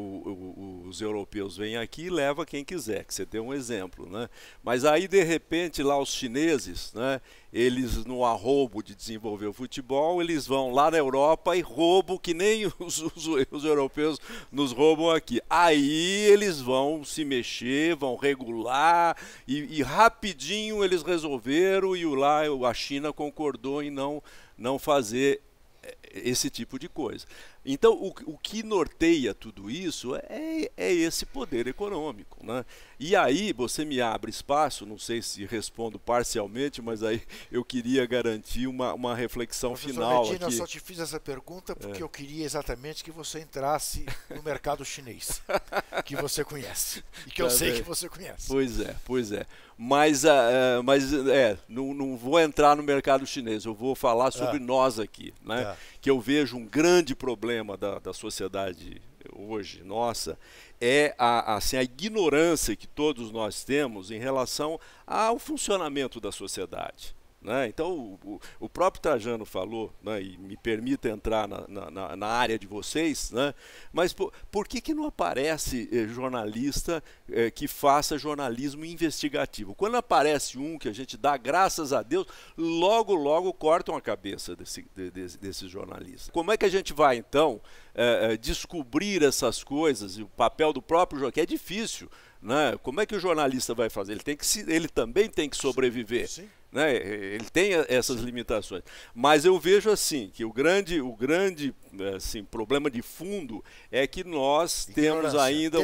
os europeus vêm aqui e leva quem quiser, que você tem um exemplo. Né? Mas aí, de repente, lá os chineses, né? eles no arrobo de desenvolver o futebol, eles vão lá na Europa e roubam que nem os, os, os, europeus nos roubam aqui. Aí eles vão se mexer, vão regular e, e rapidinho eles resolveram e o lá a China concordou em não, não fazer eh, esse tipo de coisa. Então, o, o que norteia tudo isso é, é, é esse poder econômico. Né? E aí você me abre espaço, não sei se respondo parcialmente, mas aí eu queria garantir uma, uma reflexão final. Medina, aqui. Eu só te fiz essa pergunta porque é. eu queria exatamente que você entrasse no mercado chinês, que você conhece. E que eu tá sei que você conhece. Pois é, pois é. Mas, uh, mas é, não, não vou entrar no mercado chinês, eu vou falar sobre é. nós aqui, né? Tá. que eu vejo um grande problema problema da, da sociedade hoje nossa é a, assim, a ignorância que todos nós temos em relação ao funcionamento da sociedade. Né? Então, o, o, próprio Trajano falou, né, e me permita entrar na, na, na área de vocês, né, mas por, por, que, que não aparece eh, jornalista eh, que faça jornalismo investigativo? Quando aparece um que a gente dá graças a Deus, logo, logo cortam a cabeça desse, de, desse, desse jornalista. Como é que a gente vai, então, eh, eh descobrir essas coisas e o papel do próprio jornalista? É difícil. Né? Como é que o jornalista vai fazer? Ele, tem que se, ele também tem que sobreviver. Sim. Né? Ele tem essas limitações. Mas eu vejo assim que o grande, o grande assim, problema de fundo é que nós Ignorância, temos ainda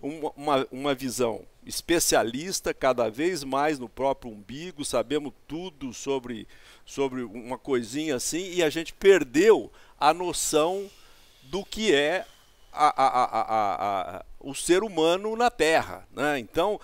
uma, uma, uma visão especialista cada vez mais no próprio umbigo, sabemos tudo sobre, sobre uma coisinha assim, e a gente perdeu a noção do que é a, a, a, o ser humano na Terra. Né? Então,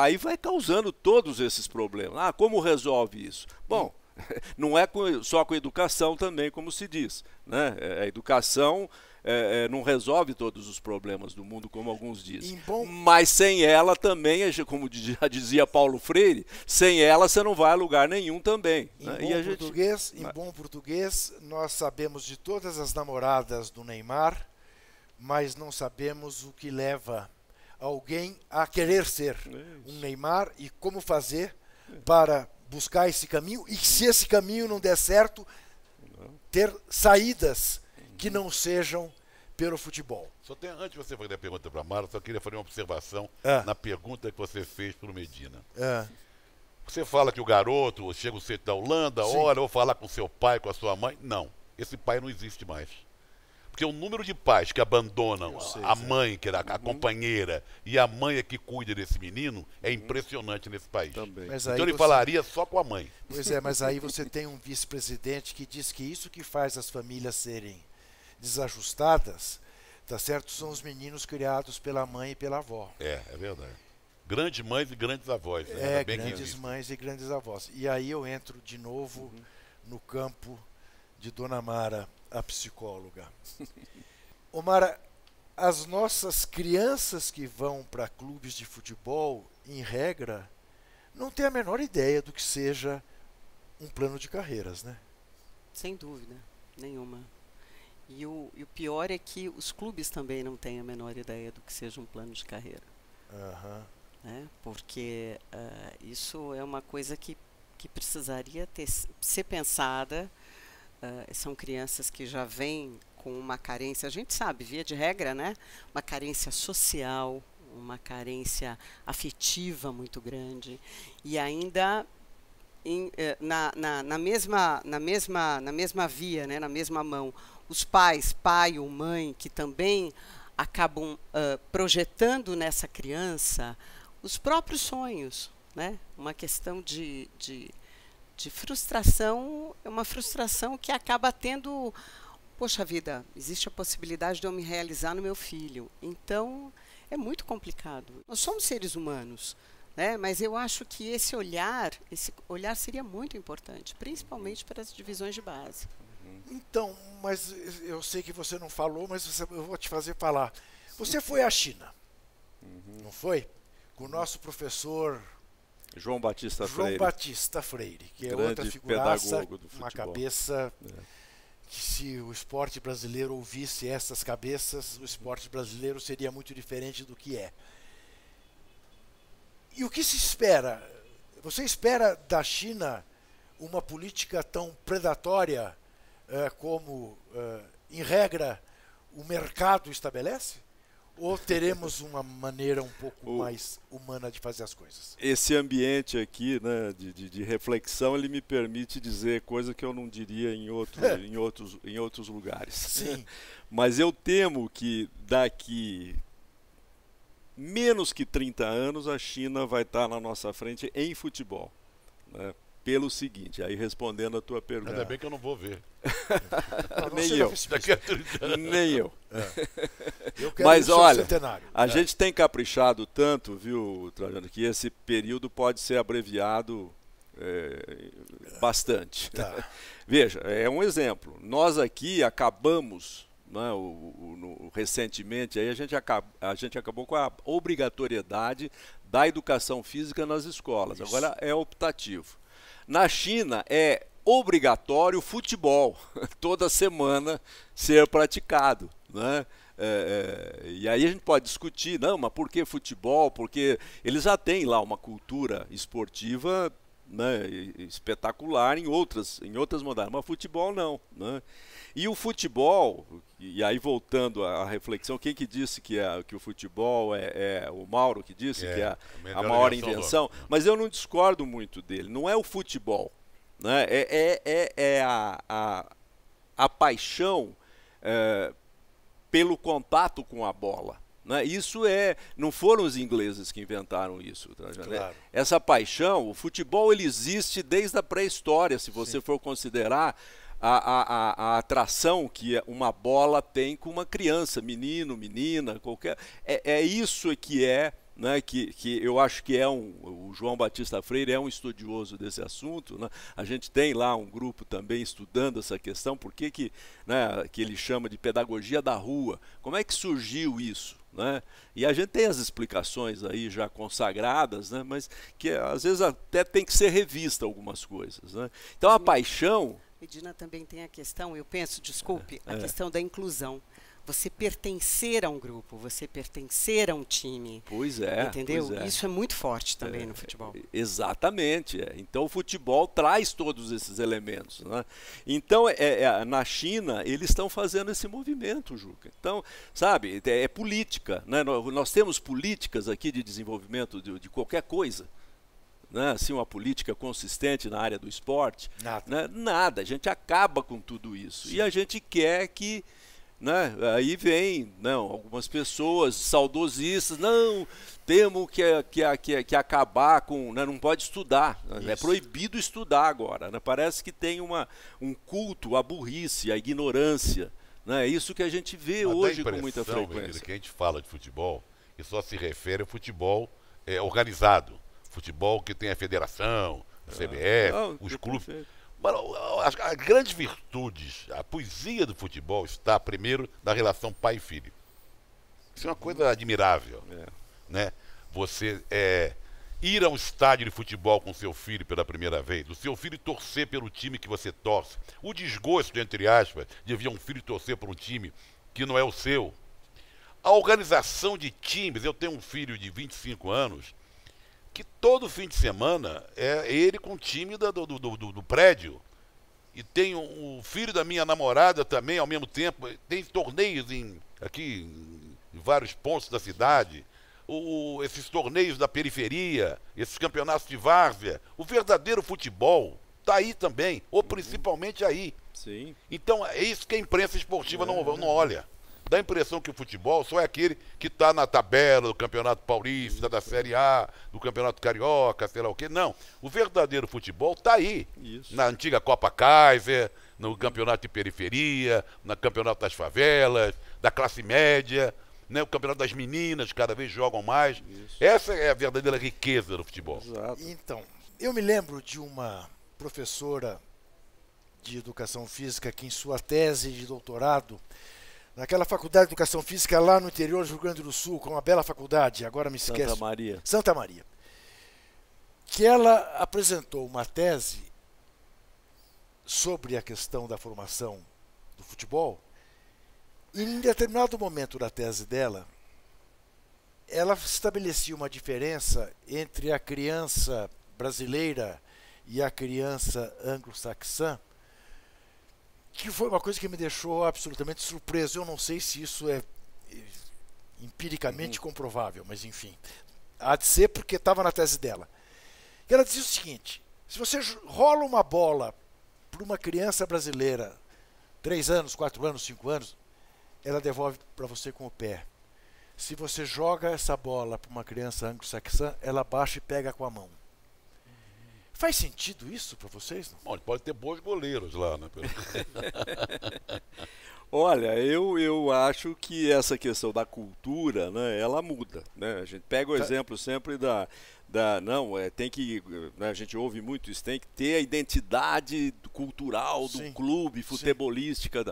aí vai causando todos esses problemas. Ah, como resolve isso? Bom, não é só com educação também, como se diz. Né? É, a educação é, é, não resolve todos os problemas do mundo, como alguns dizem. Bom... Mas sem ela também, como já dizia Paulo Freire, sem ela você não vai a lugar nenhum também. Em, né? bom, português, gente... em bom português, nós sabemos de todas as namoradas do Neymar mas não sabemos o que leva alguém a querer ser um Neymar e como fazer para buscar esse caminho e se esse caminho não der certo, ter saídas que não sejam pelo futebol. Só tem, antes de você fazer a pergunta para a Mara, só queria fazer uma observação ah. na pergunta que você fez para o Medina. Ah. Você fala que o garoto chega o cedo da Holanda, Sim. olha, vou falar com seu pai, com a sua mãe. Não, esse pai não existe mais. Porque o número de pais que abandonam sei, a mãe, que era a uhum. companheira, e a mãe é que cuida desse menino, é uhum. impressionante nesse país. então ele você... falaria só com a mãe. Pois é, mas aí você tem um vice-presidente que diz que isso que faz as famílias serem desajustadas, tá certo? São os meninos criados pela mãe e pela avó. É, é verdade. Grandes mães e grandes avós. Né? É, grandes mães e grandes avós. E aí eu entro de novo uhum. no campo de Dona Mara, a psicóloga. Ô Mara, as nossas crianças que vão para clubes de futebol, em regra, não têm a menor ideia do que seja um plano de carreiras, né? Sem dúvida nenhuma. E o, e o pior é que os clubes também não têm a menor ideia do que seja um plano de carreira. Uhum. Né? Porque uh, isso é uma coisa que, que precisaria ter, ser pensada ah, são crianças que já vêm com uma carência, a gente sabe, via de regra, né? Uma carência social, uma carência afetiva muito grande e ainda em, eh, na, na, na, mesma, na, mesma, na mesma via, né, na mesma mão, os pais, pai ou mãe, que também acabam uh, projetando nessa criança os próprios sonhos. Né? Uma questão de, de de frustração, é uma frustração que acaba tendo, poxa vida, existe a possibilidade de eu me realizar no meu filho. Então, é muito complicado. Nós somos seres humanos, né? Mas eu acho que esse olhar, esse olhar seria muito importante, principalmente para as divisões de base. Uhum. Então, mas eu sei que você não falou, mas você, eu vou te fazer falar. Você foi à China, uhum. não foi? Com o nosso professor João Batista João Freire. João Batista Freire, que é Grande outra figuraça, uma cabeça é. que se o esporte brasileiro ouvisse essas cabeças, o esporte brasileiro seria muito diferente do que é. E o que se espera? Você espera da China uma política tão predatória eh, como, eh, em regra, o mercado estabelece? Ou teremos uma maneira um pouco o, mais humana de fazer as coisas? Esse ambiente aqui, né, de, de, de, reflexão, ele me permite dizer coisa que eu não diria em, outro, em, outros, em outros lugares. Sim. Mas eu temo que daqui menos que 30 anos a China vai estar na nossa frente em futebol. Né? pelo seguinte, aí respondendo a tua pergunta. Ainda bem que eu não vou ver. nem, eu. A... nem eu. É. eu Mas olha, a é. gente tem caprichado tanto, viu, Trajano, que esse período pode ser abreviado é, bastante. Tá. Veja, é um exemplo. Nós aqui acabamos né, O, o, recentemente, aí a, gente a gente acabou com a obrigatoriedade da educação física nas escolas. Isso. Agora é optativo. Na China é obrigatório futebol toda semana ser praticado, né? É, é, e aí a gente pode discutir, não, mas por que futebol? Porque eles já têm lá uma cultura esportiva né, espetacular em outras, em outras modalidades, mas futebol não. Né? E o futebol, e aí voltando à reflexão, quem que disse que, é, que o futebol é, é o Mauro que disse é, que é a, a maior invenção, né. mas eu não discordo muito dele, não é o futebol, né? é, é, é, é a, a, a paixão é, pelo contato com a bola. Né? Isso é, não foram os ingleses que inventaram isso. Tá? Claro. Essa paixão, o futebol ele existe desde a pré-história, se você Sim. for considerar a, a, a, a, atração que uma bola tem com uma criança, menino, menina, qualquer. É, é isso que é, né, que, que eu acho que é um. O João Batista Freire é um estudioso desse assunto. Né? A gente tem lá um grupo também estudando essa questão, por que, que, né, que ele chama de pedagogia da rua. Como é que surgiu isso? Né? E a gente tem as explicações aí já consagradas, né? mas que às vezes até tem que ser revista algumas coisas. Né? Então a paixão. Medina também tem a questão, eu penso, desculpe, é, a é. questão da inclusão você pertencer a um grupo, você pertencer a um time. Pois é. Entendeu? Pois é. Isso é muito forte também é, no futebol. É, exatamente. É. Então o futebol traz todos esses elementos. Né? Então, é, é na China, eles estão fazendo esse movimento, Juca. Então, sabe, é, é política. Né? Nós, nós, temos políticas aqui de desenvolvimento de, de qualquer coisa né, assim, uma política consistente na área do esporte. Nada. Né, nada. A gente acaba com tudo isso. Sim. E a gente quer que né? Aí vem, não, algumas pessoas saudosistas, não, temo que, é, que, é, que, é, que acabar com, né? não pode estudar, né? Isso. é proibido estudar agora, né? Parece que tem uma, um culto à burrice, à ignorância, né? É isso que a gente vê Mas hoje com muita frequência. que a gente fala de futebol e só se refere ao futebol é, organizado, futebol que tem a federação, a CBF, ah, não, os clubes. Perfeito as, as grandes virtudes, a poesia do futebol está, primeiro, na relação pai e filho. Isso é uma coisa admirável. É. Né? Você é, ir a um estádio de futebol com seu filho pela primeira vez, o seu filho torcer pelo time que você torce, o desgosto, entre aspas, de ver um filho torcer por um time que não é o seu. A organização de times, eu tenho um filho de 25 anos, que todo fim de semana é ele com o time da, do, do, do, do, prédio. E tem o, o, filho da minha namorada também, ao mesmo tempo. Tem torneios em, aqui em vários pontos da cidade. O, o, esses torneios da periferia, esses campeonatos de várzea. O verdadeiro futebol está aí também, ou principalmente aí. Sim. Então, é isso que a imprensa esportiva é. não, não olha dá a impressão que o futebol só é aquele que está na tabela do Campeonato Paulista, da Série A, do Campeonato Carioca, sei lá o quê. Não. O verdadeiro futebol está aí. Isso. Na antiga Copa Kaiser, no Campeonato de Periferia, no Campeonato das Favelas, da Classe Média. Né, o campeonato das meninas cada vez jogam mais. Isso. Essa é a verdadeira riqueza do futebol. Exato. Então, eu me lembro de uma professora de educação física que, em sua tese de doutorado, naquela faculdade de educação física lá no interior do Rio Grande do Sul, com uma bela faculdade, agora me esqueço. Santa Maria. Santa Maria. Que ela apresentou uma tese sobre a questão da formação do futebol. E em determinado momento da tese dela, ela estabelecia uma diferença entre a criança brasileira e a criança anglo-saxã que foi uma coisa que me deixou absolutamente surpreso. Eu não sei se isso é, é empiricamente uhum. comprovável, mas enfim, há de ser porque estava na tese dela. E ela dizia o seguinte: se você rola uma bola para uma criança brasileira, 3 anos, 4 anos, 5 anos, ela devolve para você com o pé. Se você joga essa bola para uma criança anglo-saxã, ela baixa e pega com a mão. Faz sentido isso para vocês? Não? Bom, pode ter bons goleiros lá, né? Olha, eu, eu acho que essa questão da cultura, né, ela muda. Né? A gente pega o tá. exemplo sempre da, da não é, tem que né, a gente ouve muito isso tem que ter a identidade cultural do Sim. clube futebolística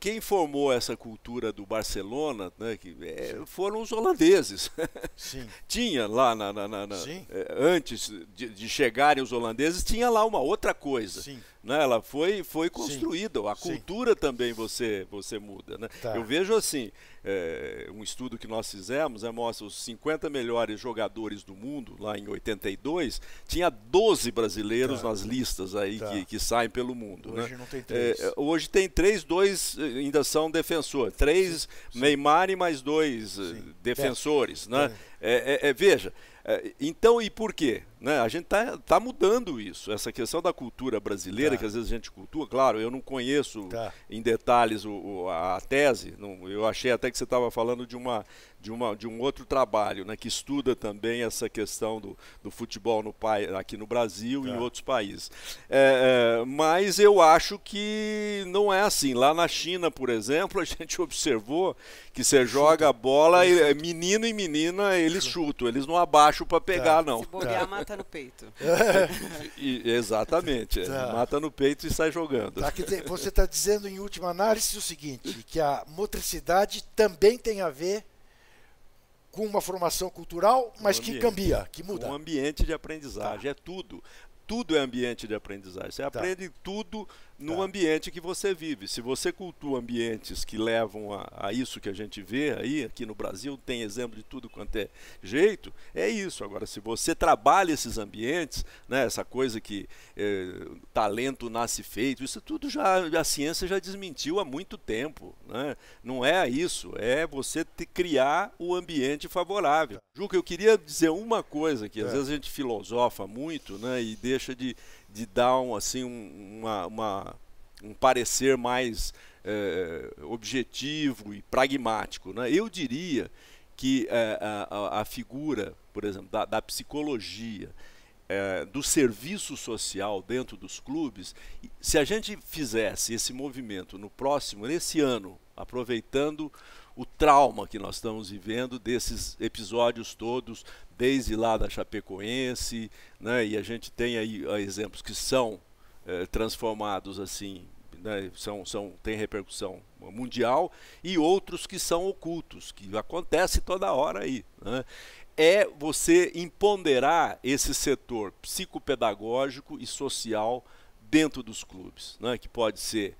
quem formou essa cultura do Barcelona né, que, é, foram os holandeses. tinha lá, na, na, na, na é, antes de, de, chegarem os holandeses, tinha lá uma outra coisa. Sim né? Ela foi, foi construída. Sim, a cultura sim. também você, você muda, né? Tá. Eu vejo assim, é, um estudo que nós fizemos né, mostra os 50 melhores jogadores do mundo lá em 82, tinha 12 brasileiros tá. nas listas aí tá. que, que, saem pelo mundo. Né? Hoje né? não tem três. É, é, hoje tem três, dois eh, ainda são defensores, três sim, Neymar e mais dois eh, defensores, é. né? É, é veja, então e por quê? Né? A gente está tá mudando isso. Essa questão da cultura brasileira, tá. que às vezes a gente cultua, claro, eu não conheço tá. em detalhes o, o, a, tese. Não, eu achei até que você estava falando de uma, de, uma, de um outro trabalho, né, que estuda também essa questão do, do futebol no, aqui no Brasil e em é. outros países. É, é, mas eu acho que não é assim. Lá na China, por exemplo, a gente observou que você joga a bola, e, menino e menina, eles chutam, eles não abaixam para pegar, tá. não. Se bobear, mata no peito. E, exatamente, é. tá. mata no peito e sai jogando. Tá, você está dizendo, em última análise, o seguinte, que a motricidade também tem a ver com uma formação cultural, mas um que cambia, que muda. Um ambiente de aprendizagem, tá. é tudo. Tudo é ambiente de aprendizagem. Você tá. aprende tudo no tá. ambiente que você vive. Se você cultua ambientes que levam a, a, isso que a gente vê aí, aqui no Brasil, tem exemplo de tudo quanto é jeito, é isso. Agora, se você trabalha esses ambientes, né, essa coisa que é, talento nasce feito, isso tudo já a ciência já desmentiu há muito tempo. Né? Não é isso, é você te, criar o ambiente favorável. Tá. Juca, eu queria dizer uma coisa que às é. vezes a gente filosofa muito né, e deixa de de dar um, assim, um, uma, uma, um parecer mais é, objetivo e pragmático. Né? Eu diria que é, a, a, figura, por exemplo, da, da psicologia, é, do serviço social dentro dos clubes, se a gente fizesse esse movimento no próximo, nesse ano, aproveitando o trauma que nós estamos vivendo desses episódios todos, desde lá da Chapecoense, né, e a gente tem aí exemplos que são é, transformados assim, né, são, são, tem repercussão mundial, e outros que são ocultos, que acontece toda hora aí. Né? É você empoderar esse setor psicopedagógico e social dentro dos clubes, né? que pode ser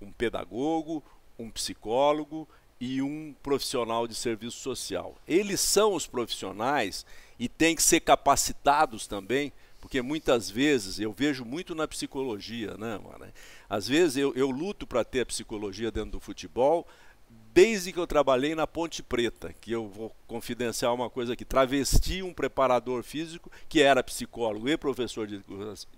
um pedagogo, um psicólogo, e um profissional de serviço social. Eles são os profissionais e têm que ser capacitados também, porque muitas vezes eu vejo muito na psicologia, né, mano? Às vezes eu, eu luto para ter a psicologia dentro do futebol, desde que eu trabalhei na Ponte Preta, que eu vou confidenciar uma coisa aqui, travesti um preparador físico que era psicólogo e professor de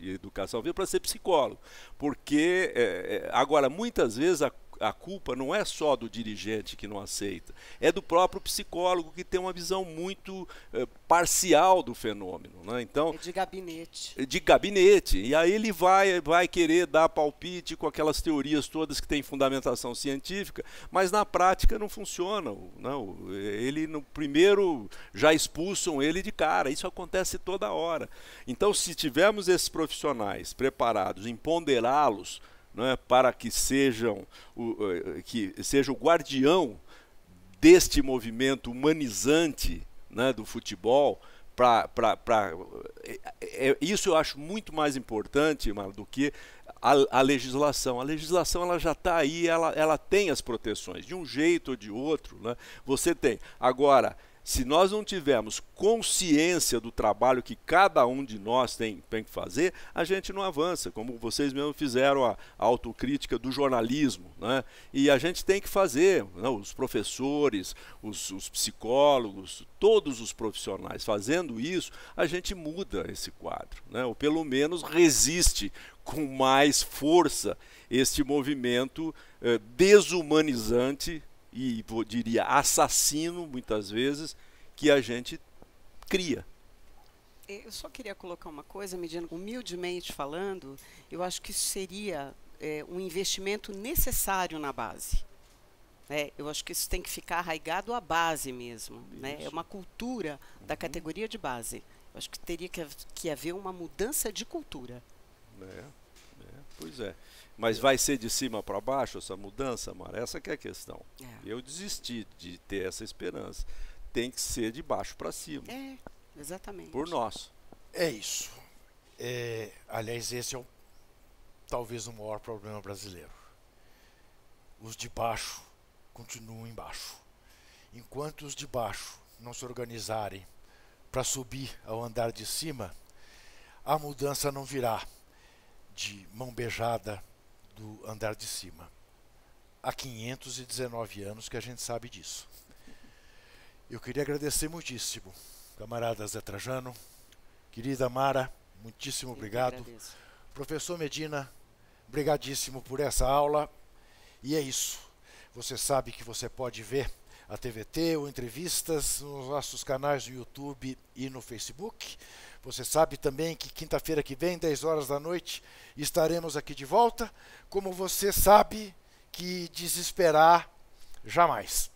educação física para ser psicólogo. Porque, é, agora, muitas vezes a a culpa não é só do dirigente que não aceita, é do próprio psicólogo que tem uma visão muito eh, parcial do fenômeno. Né? Então, é de gabinete. É de gabinete. E aí ele vai, vai querer dar palpite com aquelas teorias todas que têm fundamentação científica, mas na prática não funciona. Não. Né, ele no primeiro já expulsam ele de cara. Isso acontece toda hora. Então, se tivermos esses profissionais preparados em ponderá-los, é? para que sejam eh, eh, que seja o guardião deste movimento humanizante né, do futebol. Pra, pra, pra, é, é, isso eu acho muito mais importante Mar, do que a, a, legislação. A legislação ela já está aí, ela, ela tem as proteções, de um jeito ou de outro. Né, você tem. Agora, se nós não tivermos consciência do trabalho que cada um de nós tem, tem que fazer, a gente não avança, como vocês mesmos fizeram a, a autocrítica do jornalismo. Né? E a gente tem que fazer, né? os professores, os, os psicólogos, todos os profissionais fazendo isso, a gente muda esse quadro, né? ou pelo menos resiste com mais força este movimento eh, desumanizante e diria assassino, muitas vezes, que a gente cria. Eu só queria colocar uma coisa, medindo humildemente falando, eu acho que isso seria é, um investimento necessário na base. É, eu acho que isso tem que ficar arraigado à base mesmo. Né? É uma cultura uhum. da categoria de base. Eu acho que teria que, que haver uma mudança de cultura. É. Pois é. Mas vai ser de cima para baixo essa mudança, Mara? Essa que é a questão. É. Eu desisti de ter essa esperança. Tem que ser de baixo para cima. É, exatamente. Por nós. É isso. É, aliás, esse é o, talvez o maior problema brasileiro. Os de baixo continuam embaixo. Enquanto os de baixo não se organizarem para subir ao andar de cima, a mudança não virá de mão beijada do andar de cima. Há 519 anos que a gente sabe disso. Eu queria agradecer muitíssimo, camarada Zé Trajano, querida Mara, muitíssimo obrigado. Professor Medina, brigadíssimo por essa aula. E é isso. Você sabe que você pode ver a TVT ou entrevistas nos nossos canais no YouTube e no Facebook. Você sabe também que quinta-feira que vem, 10 horas da noite, estaremos aqui de volta. Como você sabe que desesperar jamais.